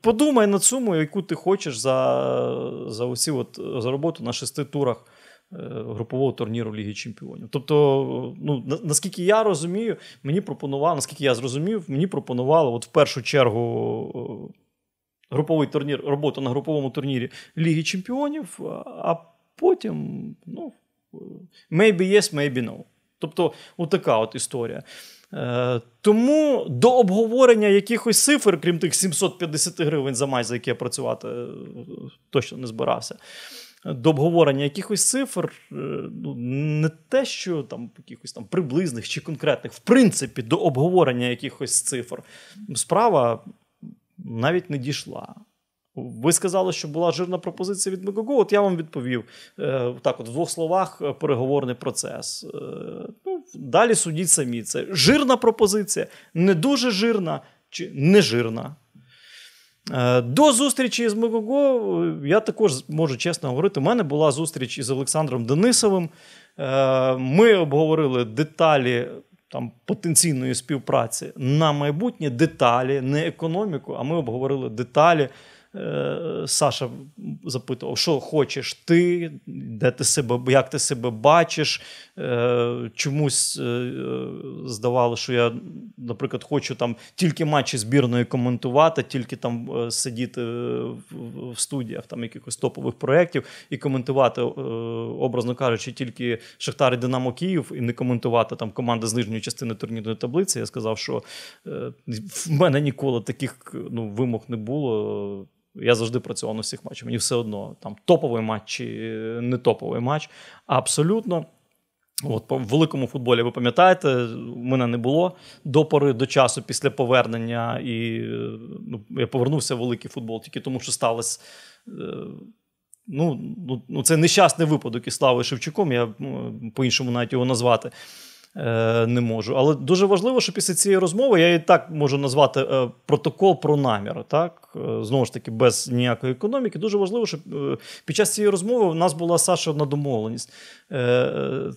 Подумай на суму, яку ти хочеш за за усі от, за роботу на шести турах е, групового турніру Ліги Чемпіонів. Тобто, ну, наскільки я розумію, мені пропонували, наскільки я зрозумів, мені пропонували от в першу чергу е, груповий турнір, роботу на груповому турнірі Ліги Чемпіонів, а потім, ну, е, maybe yes, maybe no. Тобто, отака ну, от історія. Е, тому до обговорення якихось цифр, крім тих 750 гривень за май, за які я працювати е, точно не збирався. До обговорення якихось цифр, е, ну не те, що там якихось там приблизних чи конкретних, в принципі, до обговорення якихось цифр справа навіть не дійшла. Ви сказали, що була жирна пропозиція від Мегого. От я вам відповів е, так: от в двох словах е, переговорний процес. Е, ну, Далі судіть самі. Це жирна пропозиція, не дуже жирна чи не жирна. До зустрічі з Мегого я також можу чесно говорити. У мене була зустріч із Олександром Денисовим. Ми обговорили деталі там потенційної співпраці на майбутнє, деталі, не економіку, а ми обговорили деталі. Е, Саша запитував, що хочеш ти, де ти себе, як ти себе бачиш. Е, чомусь е, здавало, що я, наприклад, хочу там тільки матчі збірної коментувати, тільки там сидіти в студіях там якихось топових проєктів і коментувати, образно кажучи, тільки Шахтар і Динамо Київ, і не коментувати там команди з нижньої частини турнірної таблиці. Я сказав, що в мене ніколи таких ну, вимог не було. Я завжди працював на всіх матчах. Мені все одно там топовий матч чи е, не топовий матч. Абсолютно. От, по великому футболі, ви пам'ятаєте, у мене не було до пори до часу після повернення, і ну, я повернувся в великий футбол, тільки тому, що сталося. Е, ну, ну, ну, Це нещасний випадок із Славою Шевчуком, я ну, по-іншому навіть його назвати. Е, не можу. Але дуже важливо, що після цієї розмови я і так можу назвати е, протокол про намір. Так е, знову ж таки, без ніякої економіки. Дуже важливо, щоб під час цієї розмови в нас була Саша одна домовленість.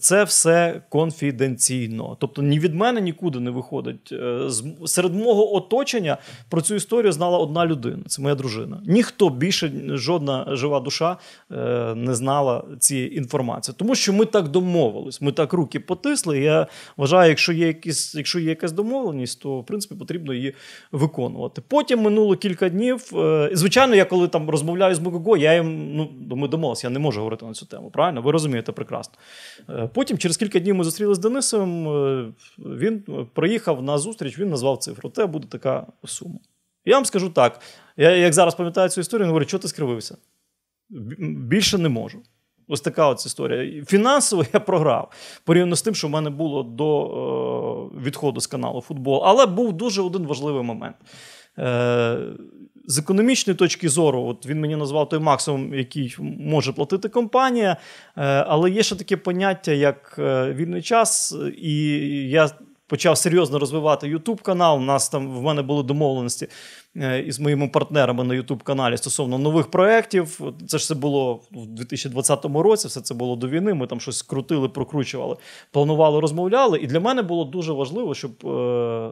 Це все конфіденційно. Тобто, ні від мене нікуди не виходить. Серед мого оточення про цю історію знала одна людина. Це моя дружина. Ніхто більше жодна жива душа не знала цієї інформації, тому що ми так домовились. Ми так руки потисли. Я вважаю, якщо є якісь, якщо є якась домовленість, то в принципі потрібно її виконувати. Потім минуло кілька днів. Е, звичайно, я коли там розмовляю з Мокого, я їм ну, ну ми домовилися, я не можу говорити на цю тему. Правильно, ви розумієте прекрасно. Е, потім, через кілька днів, ми зустрілися з Денисом. Е, він приїхав на зустріч, він назвав цифру. Те буде така сума. Я вам скажу так: я як зараз пам'ятаю цю історію, він говорить, що ти скривився? Більше не можу. Ось така от історія. Фінансово я програв порівняно з тим, що в мене було до е, відходу з каналу футбол. Але був дуже один важливий момент. Е, З економічної точки зору, от він мені назвав той максимум, який може платити компанія. Е, але є ще таке поняття, як е, вільний час, і я почав серйозно розвивати YouTube канал. У нас там в мене були домовленості е, із моїми партнерами на YouTube каналі стосовно нових проєктів. Це ж все було в 2020 році. Все це було до війни. Ми там щось крутили, прокручували, планували, розмовляли. І для мене було дуже важливо, щоб е,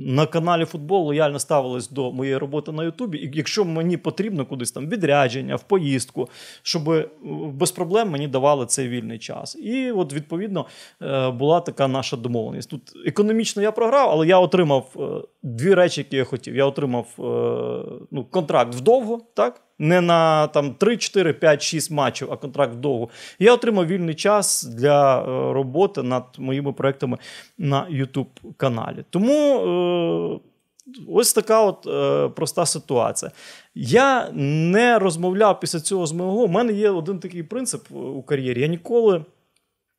на каналі футбол лояльно ставились до моєї роботи на Ютубі. І якщо мені потрібно кудись там відрядження, в поїздку, щоб е, без проблем мені давали цей вільний час. І от відповідно е, була така наша домовленість. Тут економічно я програв, але я отримав е, дві речі, які я хотів. Я отримав ну, контракт вдовго, так? не на там 3, 4, 5, 6 матчів, а контракт вдовго. Я отримав вільний час для е, роботи над моїми проектами на YouTube каналі. Тому. Е- Ось така от е, проста ситуація. Я не розмовляв після цього з мого. У мене є один такий принцип е, у кар'єрі. Я ніколи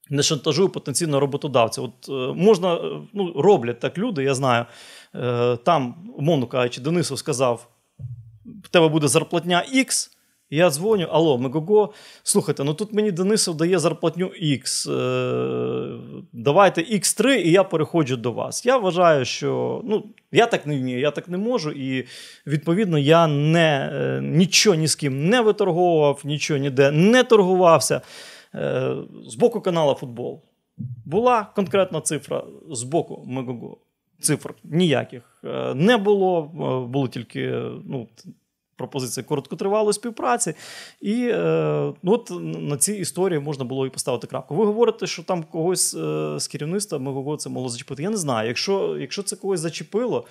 не шантажую потенційно роботодавця. От е, можна, е, ну, роблять так люди, я знаю. Е, там, умовно кажучи, Денисов сказав в тебе буде зарплатня X, я дзвоню, алло, Мегого, слухайте, ну тут мені Денисов дає зарплатню X. Е, давайте X3, і я переходжу до вас. Я вважаю, що ну, я так не вмію, я так не можу. І відповідно я не, е, нічого ні з ким не виторговував, нічого ніде не торгувався. Е, з боку каналу футбол була конкретна цифра з боку Мегого цифр ніяких е, не було. Е, були тільки е, ну, пропозиції короткотривалої співпраці. І ну, от на цій історії можна було і поставити крапку. Ви говорите, що там когось з керівництва ми це могло зачепити. Я не знаю. Якщо, Якщо це когось зачепило.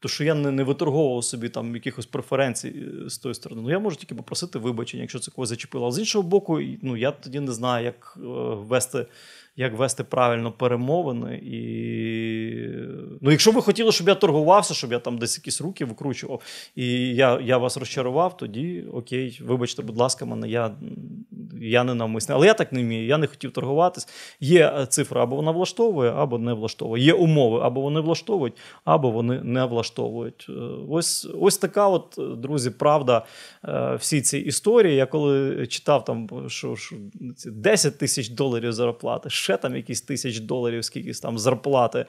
То що я не не виторговував собі там якихось преференцій з тої сторони. Ну я можу тільки попросити вибачення, якщо це когось зачепило. Але з іншого боку, ну я тоді не знаю, як вести як вести правильно перемовини. І... Ну, Якщо ви хотіли, щоб я торгувався, щоб я там десь якісь руки викручував, і я я вас розчарував, тоді окей, вибачте, будь ласка, мене я я не навмисне. Але я так не вмію, я не хотів торгуватись. Є е, цифра, або вона влаштовує, або не влаштовує. Є умови, або вони влаштовують, або вони не влаштовують. Е, ось ось така, от, е, друзі, правда всі ці історії. Я коли читав там що, що 10 тисяч доларів зарплати ще там якісь тисяч доларів, скількись там зарплати.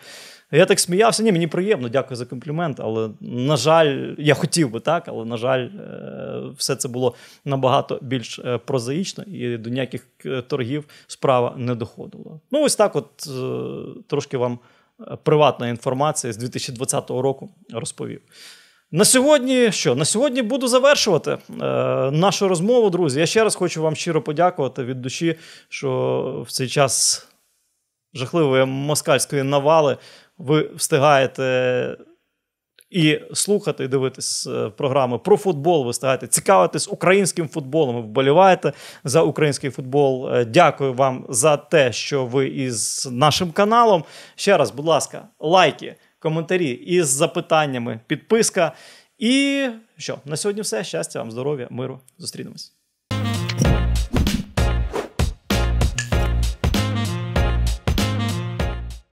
Я так сміявся. Ні, мені приємно, дякую за комплімент. Але на жаль, я хотів би так, але на жаль, е, все це було набагато більш е, прозаїчно і до ніяких е, торгів справа не доходила. Ну, ось так, от трошки вам приватна інформація з 2020 року розповів. На сьогодні що? На сьогодні буду завершувати е, нашу розмову, друзі. Я ще раз хочу вам щиро подякувати від душі, що в цей час жахливої москальської навали ви встигаєте. І слухати, і дивитись е, програми про футбол. Ви встигаєте цікавитись українським футболом. ви Вболіваєте за український футбол. Е, дякую вам за те, що ви із нашим каналом. Ще раз, будь ласка, лайки коментарі із запитаннями, підписка. І що на сьогодні, все щастя, вам здоров'я, миру. Зустрінемось.